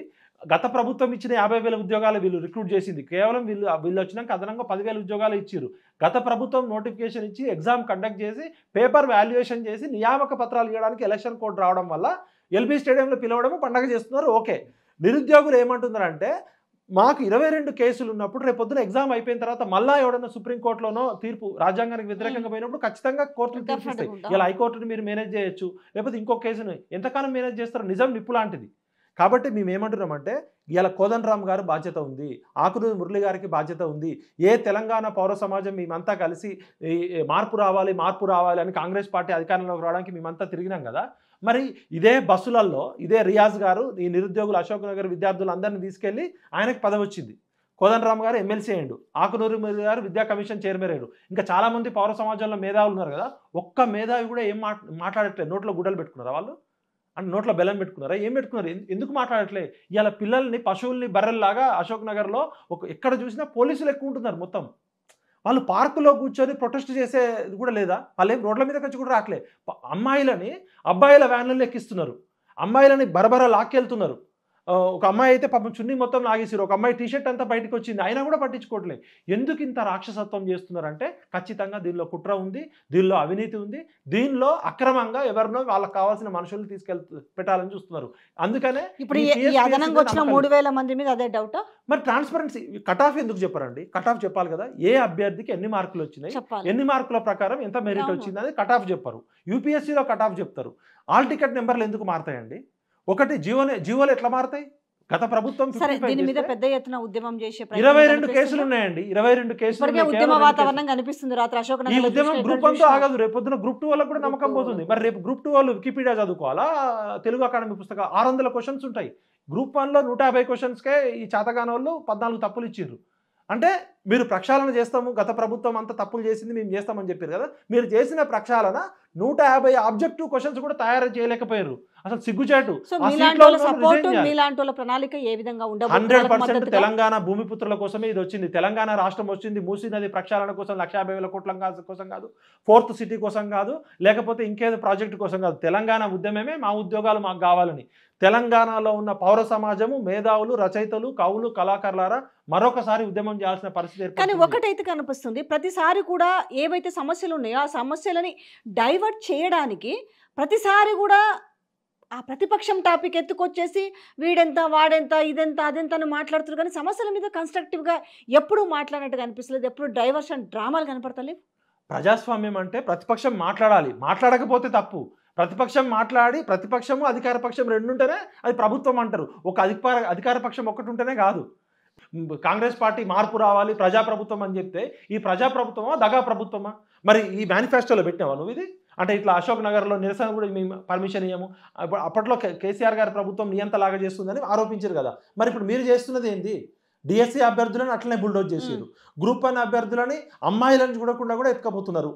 గత ప్రభుత్వం ఇచ్చిన యాభై వేల ఉద్యోగాలు వీళ్ళు రిక్రూట్ చేసింది కేవలం వీళ్ళు వీళ్ళు వచ్చినాక అదనంగా పదివేల ఉద్యోగాలు ఇచ్చారు గత ప్రభుత్వం నోటిఫికేషన్ ఇచ్చి ఎగ్జామ్ కండక్ట్ చేసి పేపర్ వాల్యుయేషన్ చేసి నియామక పత్రాలు ఇవ్వడానికి ఎలక్షన్ కోడ్ రావడం వల్ల ఎల్బీ స్టేడియంలో పిలవడము పండగ చేస్తున్నారు ఓకే నిరుద్యోగులు ఏమంటున్నారంటే మాకు ఇరవై రెండు కేసులు ఉన్నప్పుడు రేపొద్దున ఎగ్జామ్ అయిపోయిన తర్వాత మళ్ళా ఎవడన్నా సుప్రీంకోర్టులోనో తీర్పు రాజ్యాంగానికి వ్యతిరేకంగా పోయినప్పుడు ఖచ్చితంగా కోర్టులు తీర్పిస్తాయి ఇలా హైకోర్టును మీరు మేనేజ్ చేయొచ్చు లేకపోతే ఇంకో కేసును ఎంతకాలం మేనేజ్ చేస్తారు నిజం నిప్పు లాంటిది కాబట్టి మేము ఏమంటున్నామంటే ఇలా కోదండరామ్ గారు బాధ్యత ఉంది ఆకురు మురళి గారికి బాధ్యత ఉంది ఏ తెలంగాణ పౌర సమాజం మేమంతా కలిసి మార్పు రావాలి మార్పు రావాలి అని కాంగ్రెస్ పార్టీ అధికారంలోకి రావడానికి మేమంతా తిరిగినాం కదా మరి ఇదే బస్సులలో ఇదే రియాజ్ గారు ఈ నిరుద్యోగులు అశోక్ నగర్ విద్యార్థులు అందరినీ తీసుకెళ్ళి ఆయనకు పదవి వచ్చింది కోదండరామ్ గారు ఎమ్మెల్సీ అయ్యాడు ఆకునూరి గారు విద్యా కమిషన్ చైర్మన్ అయ్యాడు ఇంకా చాలామంది పౌర సమాజంలో మేధావులు ఉన్నారు కదా ఒక్క మేధావి కూడా ఏం మాట్లాడట్లేదు నోట్లో గుడ్డలు పెట్టుకున్నారా వాళ్ళు అంటే నోట్లో బెల్లం పెట్టుకున్నారా ఏం పెట్టుకున్నారు ఎందుకు మాట్లాడట్లే ఇలా పిల్లల్ని పశువుల్ని బర్రెల్లాగా అశోక్ నగర్లో ఒక ఎక్కడ చూసినా పోలీసులు ఎక్కువ ఉంటున్నారు మొత్తం వాళ్ళు పార్కులో కూర్చొని ప్రొటెస్ట్ చేసే కూడా లేదా వాళ్ళు ఏం రోడ్ల మీదకి వచ్చి కూడా రాట్లే అమ్మాయిలని అబ్బాయిల వ్యాన్లను ఎక్కిస్తున్నారు అమ్మాయిలని బరబర లాక్కెళ్తున్నారు ఒక అమ్మాయి అయితే పాపం చున్నీ మొత్తం లాగేసారు ఒక అమ్మాయి టీషర్ట్ అంతా బయటకు వచ్చింది అయినా కూడా పట్టించుకోవట్లేదు ఎందుకు ఇంత రాక్షసత్వం చేస్తున్నారంటే ఖచ్చితంగా దీనిలో కుట్ర ఉంది దీనిలో అవినీతి ఉంది దీనిలో అక్రమంగా ఎవరినో వాళ్ళకి కావాల్సిన మనుషుల్ని తీసుకెళ్తూ పెట్టాలని చూస్తున్నారు అందుకనే ఇప్పుడు మూడు వేల మంది మీద అదే డౌట్ మరి ట్రాన్స్పరెన్సీ కట్ ఆఫ్ ఎందుకు చెప్పారండి కట్ ఆఫ్ చెప్పాలి కదా ఏ అభ్యర్థికి ఎన్ని మార్కులు వచ్చినాయి ఎన్ని మార్కుల ప్రకారం ఎంత మెరిట్ వచ్చింది అనేది కట్ ఆఫ్ చెప్పారు యూపీఎస్సీలో కట్ ఆఫ్ చెప్తారు ఆల్ టికెట్ నెంబర్లు ఎందుకు మారుతాయండి ఒకటి జీవన జీవోలు ఎట్లా మారుతాయి గత ప్రభుత్వం సరే దీని మీద పెద్ద ఎత్తున ఉద్యమం చేసే ఇరవై రెండు కేసులు ఉన్నాయండి ఇరవై రెండు కేసులు ఈ ఉద్యమం గ్రూప్ వన్ తో ఆగదు రేపు పొద్దున గ్రూప్ టూ వాళ్ళకు కూడా నమ్మకం పోతుంది మరి రేపు గ్రూప్ టూ వాళ్ళు వికీపీడియా చదువుకోవాలా తెలుగు అకాడమీ పుస్తకం ఆరు వందల క్వశ్చన్స్ ఉంటాయి గ్రూప్ లో నూట యాభై క్వశ్చన్స్ కే ఈ చేతగాని వాళ్ళు పద్నాలుగు తప్పులు ఇచ్చిర్రు అంటే మీరు ప్రక్షాళన చేస్తాము గత ప్రభుత్వం అంత తప్పులు చేసింది మేము చేస్తామని చెప్పారు కదా మీరు చేసిన ప్రక్షాళన నూట యాభై ఆబ్జెక్టివ్ క్వశ్చన్స్ కూడా తయారు చేయలేకపోయారు అసలు సిగ్గుచాటు ప్రణాళిక ఏ విధంగా హండ్రెడ్ పర్సెంట్ తెలంగాణ భూమిపుత్రుల కోసమే ఇది వచ్చింది తెలంగాణ రాష్ట్రం వచ్చింది మూసీ నది ప్రక్షాళన కోసం లక్ష యాభై వేల కోట్ల కోసం కాదు ఫోర్త్ సిటీ కోసం కాదు లేకపోతే ఇంకేదో ప్రాజెక్టు కోసం కాదు తెలంగాణ ఉద్యమమే మా ఉద్యోగాలు మాకు కావాలని తెలంగాణలో ఉన్న పౌర సమాజము మేధావులు రచయితలు కవులు కళాకారులారా మరొకసారి ఉద్యమం చేయాల్సిన పరిస్థితి కానీ ఒకటైతే కనిపిస్తుంది ప్రతిసారి కూడా ఏవైతే సమస్యలు ఉన్నాయో ఆ సమస్యలని డైవర్ట్ చేయడానికి ప్రతిసారి కూడా ఆ ప్రతిపక్షం టాపిక్ ఎత్తుకొచ్చేసి వీడెంత వాడెంత ఇదెంత అదెంత అని మాట్లాడుతున్నారు కానీ సమస్యల మీద కన్స్ట్రక్టివ్గా ఎప్పుడు మాట్లాడినట్టు కనిపిస్తలేదు ఎప్పుడు డైవర్షన్ డ్రామాలు కనపడతలేవు ప్రజాస్వామ్యం అంటే ప్రతిపక్షం మాట్లాడాలి మాట్లాడకపోతే తప్పు ప్రతిపక్షం మాట్లాడి ప్రతిపక్షము అధికార పక్షం రెండు ఉంటేనే అది ప్రభుత్వం అంటారు ఒక అధికార అధికార పక్షం ఒకటి ఉంటేనే కాదు కాంగ్రెస్ పార్టీ మార్పు రావాలి ప్రజాప్రభుత్వం అని చెప్తే ఈ ప్రజాప్రభుత్వమా దగా ప్రభుత్వమా మరి ఈ మేనిఫెస్టోలో పెట్టినావా నువ్వు ఇది అంటే ఇట్లా అశోక్ నగర్లో నిరసన కూడా మేము పర్మిషన్ ఇవ్వము అప్పట్లో కేసీఆర్ గారి ప్రభుత్వం నియంత్రలాగా చేస్తుందని ఆరోపించారు కదా మరి ఇప్పుడు మీరు చేస్తున్నది ఏంటి డిఎస్సి e అభ్యర్థులను అట్లనే బుల్డోజ్ చేశారు గ్రూప్ వన్ అభ్యర్థులని అమ్మాయిలను చూడకుండా కూడా ఎత్తుకపోతున్నారు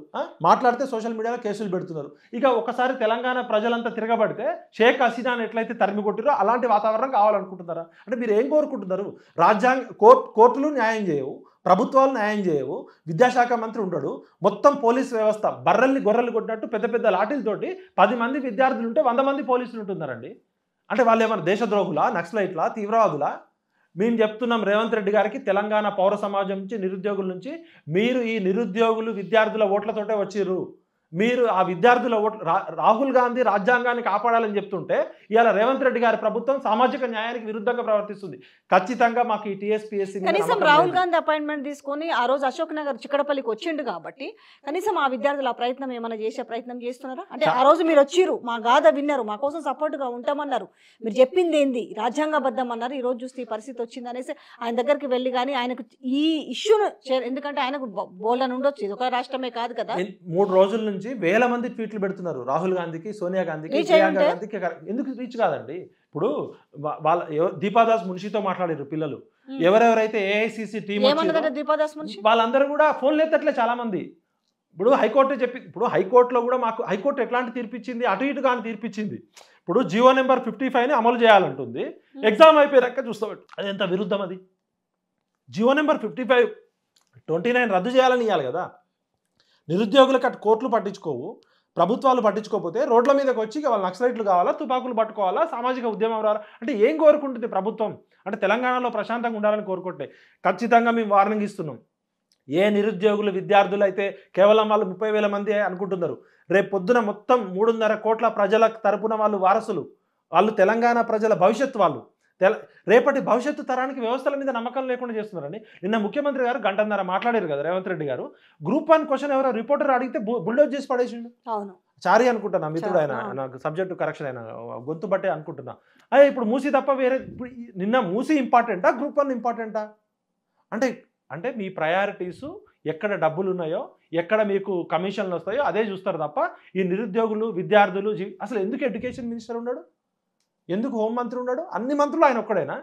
మాట్లాడితే సోషల్ మీడియాలో కేసులు పెడుతున్నారు ఇక ఒకసారి తెలంగాణ ప్రజలంతా తిరగబడితే షేక్ హసీనాను ఎట్లయితే తరిమి కొట్టిరో అలాంటి వాతావరణం కావాలనుకుంటున్నారా అంటే మీరు ఏం కోరుకుంటున్నారు రాజ్యాంగ కోర్టు కోర్టులు న్యాయం చేయవు ప్రభుత్వాలు న్యాయం చేయవు విద్యాశాఖ మంత్రి ఉండడు మొత్తం పోలీస్ వ్యవస్థ బర్రెల్ని గొర్రెలు కొట్టినట్టు పెద్ద పెద్ద లాఠీలతోటి పది మంది విద్యార్థులు ఉంటే వంద మంది పోలీసులు ఉంటున్నారండి అంటే వాళ్ళు ఏమన్నా దేశద్రోహులా నక్సలైట్లా తీవ్రవాదులా మేము చెప్తున్నాం రేవంత్ రెడ్డి గారికి తెలంగాణ పౌర సమాజం నుంచి నిరుద్యోగుల నుంచి మీరు ఈ నిరుద్యోగులు విద్యార్థుల ఓట్లతోటే వచ్చిర్రు మీరు ఆ విద్యార్థుల ఓట్ రాహుల్ గాంధీ రాజ్యాంగాన్ని కాపాడాలని చెప్తుంటే ఇవాళ రేవంత్ రెడ్డి గారి ప్రభుత్వం సామాజిక న్యాయానికి విరుద్ధంగా ప్రవర్తిస్తుంది ఖచ్చితంగా మాకు ఈ టీఎస్పీఎస్సీ కనీసం రాహుల్ గాంధీ అపాయింట్మెంట్ తీసుకొని ఆ రోజు అశోక్ నగర్ చిక్కడపల్లికి వచ్చిండు కాబట్టి కనీసం ఆ విద్యార్థులు ఆ ప్రయత్నం ఏమైనా చేసే ప్రయత్నం చేస్తున్నారా అంటే ఆ రోజు మీరు వచ్చిరు మా గాథ విన్నారు మా కోసం సపోర్ట్గా ఉంటామన్నారు మీరు చెప్పింది ఏంది రాజ్యాంగబద్ధం అన్నారు ఈ రోజు చూస్తే ఈ పరిస్థితి వచ్చింది అనేసి ఆయన దగ్గరికి వెళ్ళి కానీ ఆయనకు ఈ ఇష్యూను ఎందుకంటే ఆయనకు అని ఉండొచ్చు ఇది ఒక రాష్ట్రమే కాదు కదా మూడు రోజుల నుంచి గురించి వేల మంది ట్వీట్లు పెడుతున్నారు రాహుల్ గాంధీకి సోనియా గాంధీకి ప్రియాంక గాంధీకి ఎందుకు రీచ్ కాదండి ఇప్పుడు వాళ్ళ దీపాదాస్ మున్షితో మాట్లాడారు పిల్లలు ఎవరెవరైతే ఏఐసిసి టీం వాళ్ళందరూ కూడా ఫోన్లు ఎత్తట్లే చాలా మంది ఇప్పుడు హైకోర్టు చెప్పి ఇప్పుడు హైకోర్టులో కూడా మాకు హైకోర్టు ఎట్లాంటి తీర్పిచ్చింది అటు ఇటు కానీ తీర్పిచ్చింది ఇప్పుడు జియో నెంబర్ ఫిఫ్టీ ఫైవ్ని అమలు చేయాలంటుంది ఎగ్జామ్ అయిపోయాక చూస్తాం అది ఎంత విరుద్ధం అది GO number fifty five twenty nine రద్దు చేయాలని ఇవ్వాలి కదా నిరుద్యోగులు అటు కోట్లు పట్టించుకోవు ప్రభుత్వాలు పట్టించుకోకపోతే రోడ్ల మీదకి వచ్చి వాళ్ళు నక్సలైట్లు కావాలా తుపాకులు పట్టుకోవాలా సామాజిక ఉద్యమం రావాలా అంటే ఏం కోరుకుంటుంది ప్రభుత్వం అంటే తెలంగాణలో ప్రశాంతంగా ఉండాలని కోరుకుంటే ఖచ్చితంగా మేము వార్నింగ్ ఇస్తున్నాం ఏ నిరుద్యోగులు విద్యార్థులు అయితే కేవలం వాళ్ళు ముప్పై వేల మంది అనుకుంటున్నారు రేపు పొద్దున మొత్తం మూడున్నర కోట్ల ప్రజల తరపున వాళ్ళు వారసులు వాళ్ళు తెలంగాణ ప్రజల భవిష్యత్ వాళ్ళు రేపటి భవిష్యత్తు తరానికి వ్యవస్థల మీద నమ్మకం లేకుండా చేస్తున్నారండి నిన్న ముఖ్యమంత్రి గారు గంటన్నర మాట్లాడారు కదా Revanth Reddy garu group one question ఎవరు రిపోర్టర్ అడిగితే బుల్డోజ్ చేసి పడేసిండు అవును చారీ అనుకుంటున్నా నా మిత్రుడు ఆయన నాకు సబ్జెక్టు కరెక్షన్ అయిన గొంతు బట్టే అనుకుంటున్నా అదే ఇప్పుడు మూసీ తప్ప వేరే నిన్న మూసీ ఇంపార్టెంటా గ్రూప్ వన్ ఇంపార్టెంటా అంటే అంటే మీ ప్రయారిటీసు ఎక్కడ డబ్బులు ఉన్నాయో ఎక్కడ మీకు కమిషన్లు వస్తాయో అదే చూస్తారు తప్ప ఈ నిరుద్యోగులు విద్యార్థులు అసలు ఎందుకు ఎడ్యుకేషన్ మినిస్టర్ ఉన్నాడు ఎందుకు హోంమంత్రి ఉన్నాడు అన్ని మంత్రులు ఆయన ఒక్కడైనా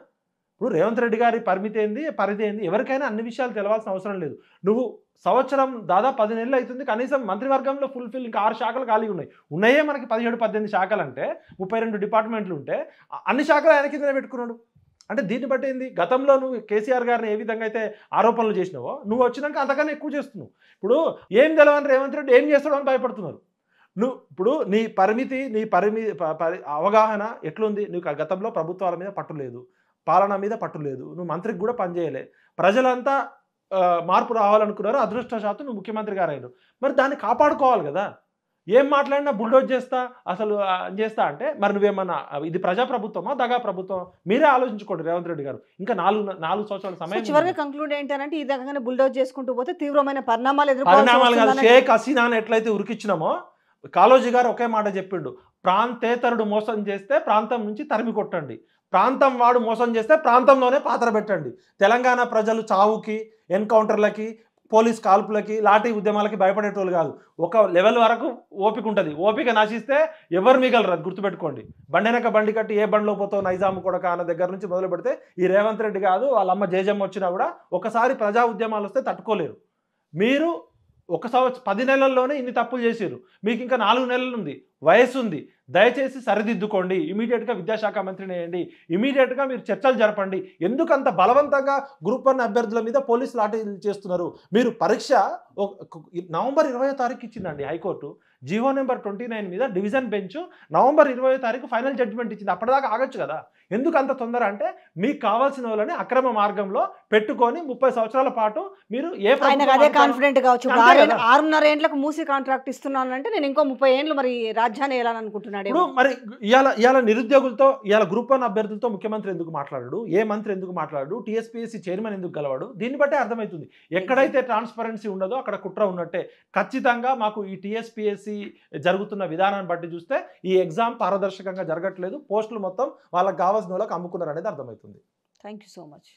ఇప్పుడు రేవంత్ రెడ్డి గారి పరిమితి ఏంది పరిధి ఏంది ఎవరికైనా అన్ని విషయాలు తెలవాల్సిన అవసరం లేదు నువ్వు సంవత్సరం దాదాపు పది నెలలు అవుతుంది కనీసం మంత్రివర్గంలో ఫుల్ఫిల్ ఇంకా ఆరు శాఖలు ఖాళీ ఉన్నాయి ఉన్నాయే మనకి పదిహేడు పద్దెనిమిది శాఖలు అంటే ముప్పై రెండు డిపార్ట్మెంట్లు ఉంటే అన్ని శాఖలు ఆయన కిందనే పెట్టుకున్నాడు అంటే దీన్ని బట్టి ఏంది గతంలో నువ్వు కేసీఆర్ గారిని ఏ విధంగా అయితే ఆరోపణలు చేసినావో నువ్వు వచ్చినాక అంతకన్నా ఎక్కువ చేస్తున్నావు ఇప్పుడు ఏం తెలవని రేవంత్ రెడ్డి ఏం చేస్తాడో అని భయపడుతున్నారు నువ్వు ఇప్పుడు నీ పరిమితి నీ పరిమి అవగాహన ఎట్లుంది నీకు ఆ గతంలో ప్రభుత్వాల మీద పట్టు లేదు పాలన మీద పట్టు లేదు నువ్వు మంత్రికి కూడా పనిచేయలే ప్రజలంతా మార్పు రావాలనుకున్నారు అదృష్టశాత్తు నువ్వు ముఖ్యమంత్రి గారు మరి దాన్ని కాపాడుకోవాలి కదా ఏం మాట్లాడినా బుల్డోజ్ చేస్తా అసలు చేస్తా అంటే మరి నువ్వేమన్నా ఇది ప్రజాప్రభుత్వమా దగా ప్రభుత్వం మీరే ఆలోచించుకోండి రేవంత్ రెడ్డి గారు ఇంకా నాలుగు నాలుగు సంవత్సరాల సమయం చివరికి కంక్లూడ్ ఏంటంటే ఈ రకంగా బుల్డోజ్ చేసుకుంటూ పోతే తీవ్రమైన పరిణామాలు పరిణామాలు కాదు షేక్ హసీనా ఎట్లయితే ఉరికిచ్చినామో కాలోజీ గారు ఒకే మాట చెప్పిండు ప్రాంతేతరుడు మోసం చేస్తే ప్రాంతం నుంచి తరిమి కొట్టండి ప్రాంతం వాడు మోసం చేస్తే ప్రాంతంలోనే పాత్ర పెట్టండి తెలంగాణ ప్రజలు చావుకి ఎన్కౌంటర్లకి పోలీస్ కాల్పులకి లాఠీ ఉద్యమాలకి భయపడేటోళ్ళు కాదు ఒక లెవెల్ వరకు ఓపిక ఉంటుంది ఓపిక నశిస్తే ఎవరు మిగలరు అది గుర్తుపెట్టుకోండి బండెనక బండి కట్టి ఏ బండిలో పోతావు నైజాము కూడా కాన దగ్గర నుంచి మొదలు పెడితే ఈ రేవంత్ రెడ్డి కాదు వాళ్ళ అమ్మ వచ్చినా కూడా ఒకసారి ప్రజా ఉద్యమాలు వస్తే తట్టుకోలేరు మీరు ఒక సంవత్సరం పది నెలల్లోనే ఇన్ని తప్పులు చేశారు మీకు ఇంకా నాలుగు నెలలు ఉంది వయసు ఉంది దయచేసి సరిదిద్దుకోండి ఇమీడియట్గా విద్యాశాఖ మంత్రిని వేయండి ఇమీడియట్గా మీరు చర్చలు జరపండి ఎందుకంత బలవంతంగా గ్రూప్ వన్ అభ్యర్థుల మీద పోలీసు లాఠీలు చేస్తున్నారు మీరు పరీక్ష నవంబర్ ఇరవై తారీఖు ఇచ్చిందండి high court GO number twenty nine మీద డివిజన్ బెంచ్ నవంబర్ ఇరవై తారీఖు ఫైనల్ జడ్జిమెంట్ ఇచ్చింది అప్పటిదాకా ఆగొచ్చు కదా ఎందుకు అంత తొందర అంటే మీకు కావాల్సిన వాళ్ళని అక్రమ మార్గంలో పెట్టుకొని ముప్పై సంవత్సరాల పాటు మీరు ఏ అదే కాన్ఫిడెంట్ కావచ్చు ఆరున్నర ఏండ్లకు మూసి కాంట్రాక్ట్ ఇస్తున్నాను అంటే నేను ఇంకో ముప్పై ఏండ్లు మరి వేయాలని అనుకుంటున్నాడు మరి ఇవాళ ఇవాళ నిరుద్యోగులతో ఇవాళ గ్రూప్ వన్ అభ్యర్థులతో ముఖ్యమంత్రి ఎందుకు మాట్లాడాడు ఏ మంత్రి ఎందుకు మాట్లాడు టీఎస్పీఎస్సీ చైర్మన్ ఎందుకు గలవాడు దీన్ని బట్టే అర్థమవుతుంది ఎక్కడైతే ట్రాన్స్పరెన్సీ ఉండదో అక్కడ కుట్ర ఉన్నట్టే ఖచ్చితంగా మాకు ఈ టీఎస్పీఎస్సీ జరుగుతున్న విధానాన్ని బట్టి చూస్తే ఈ ఎగ్జామ్ పారదర్శకంగా జరగట్లేదు పోస్టులు మొత్తం వాళ్ళకి కావాల్సిన వాళ్ళకి అమ్ముకున్నారు అనేది అర్థమవుతుంది థ్యాంక్ సో మచ్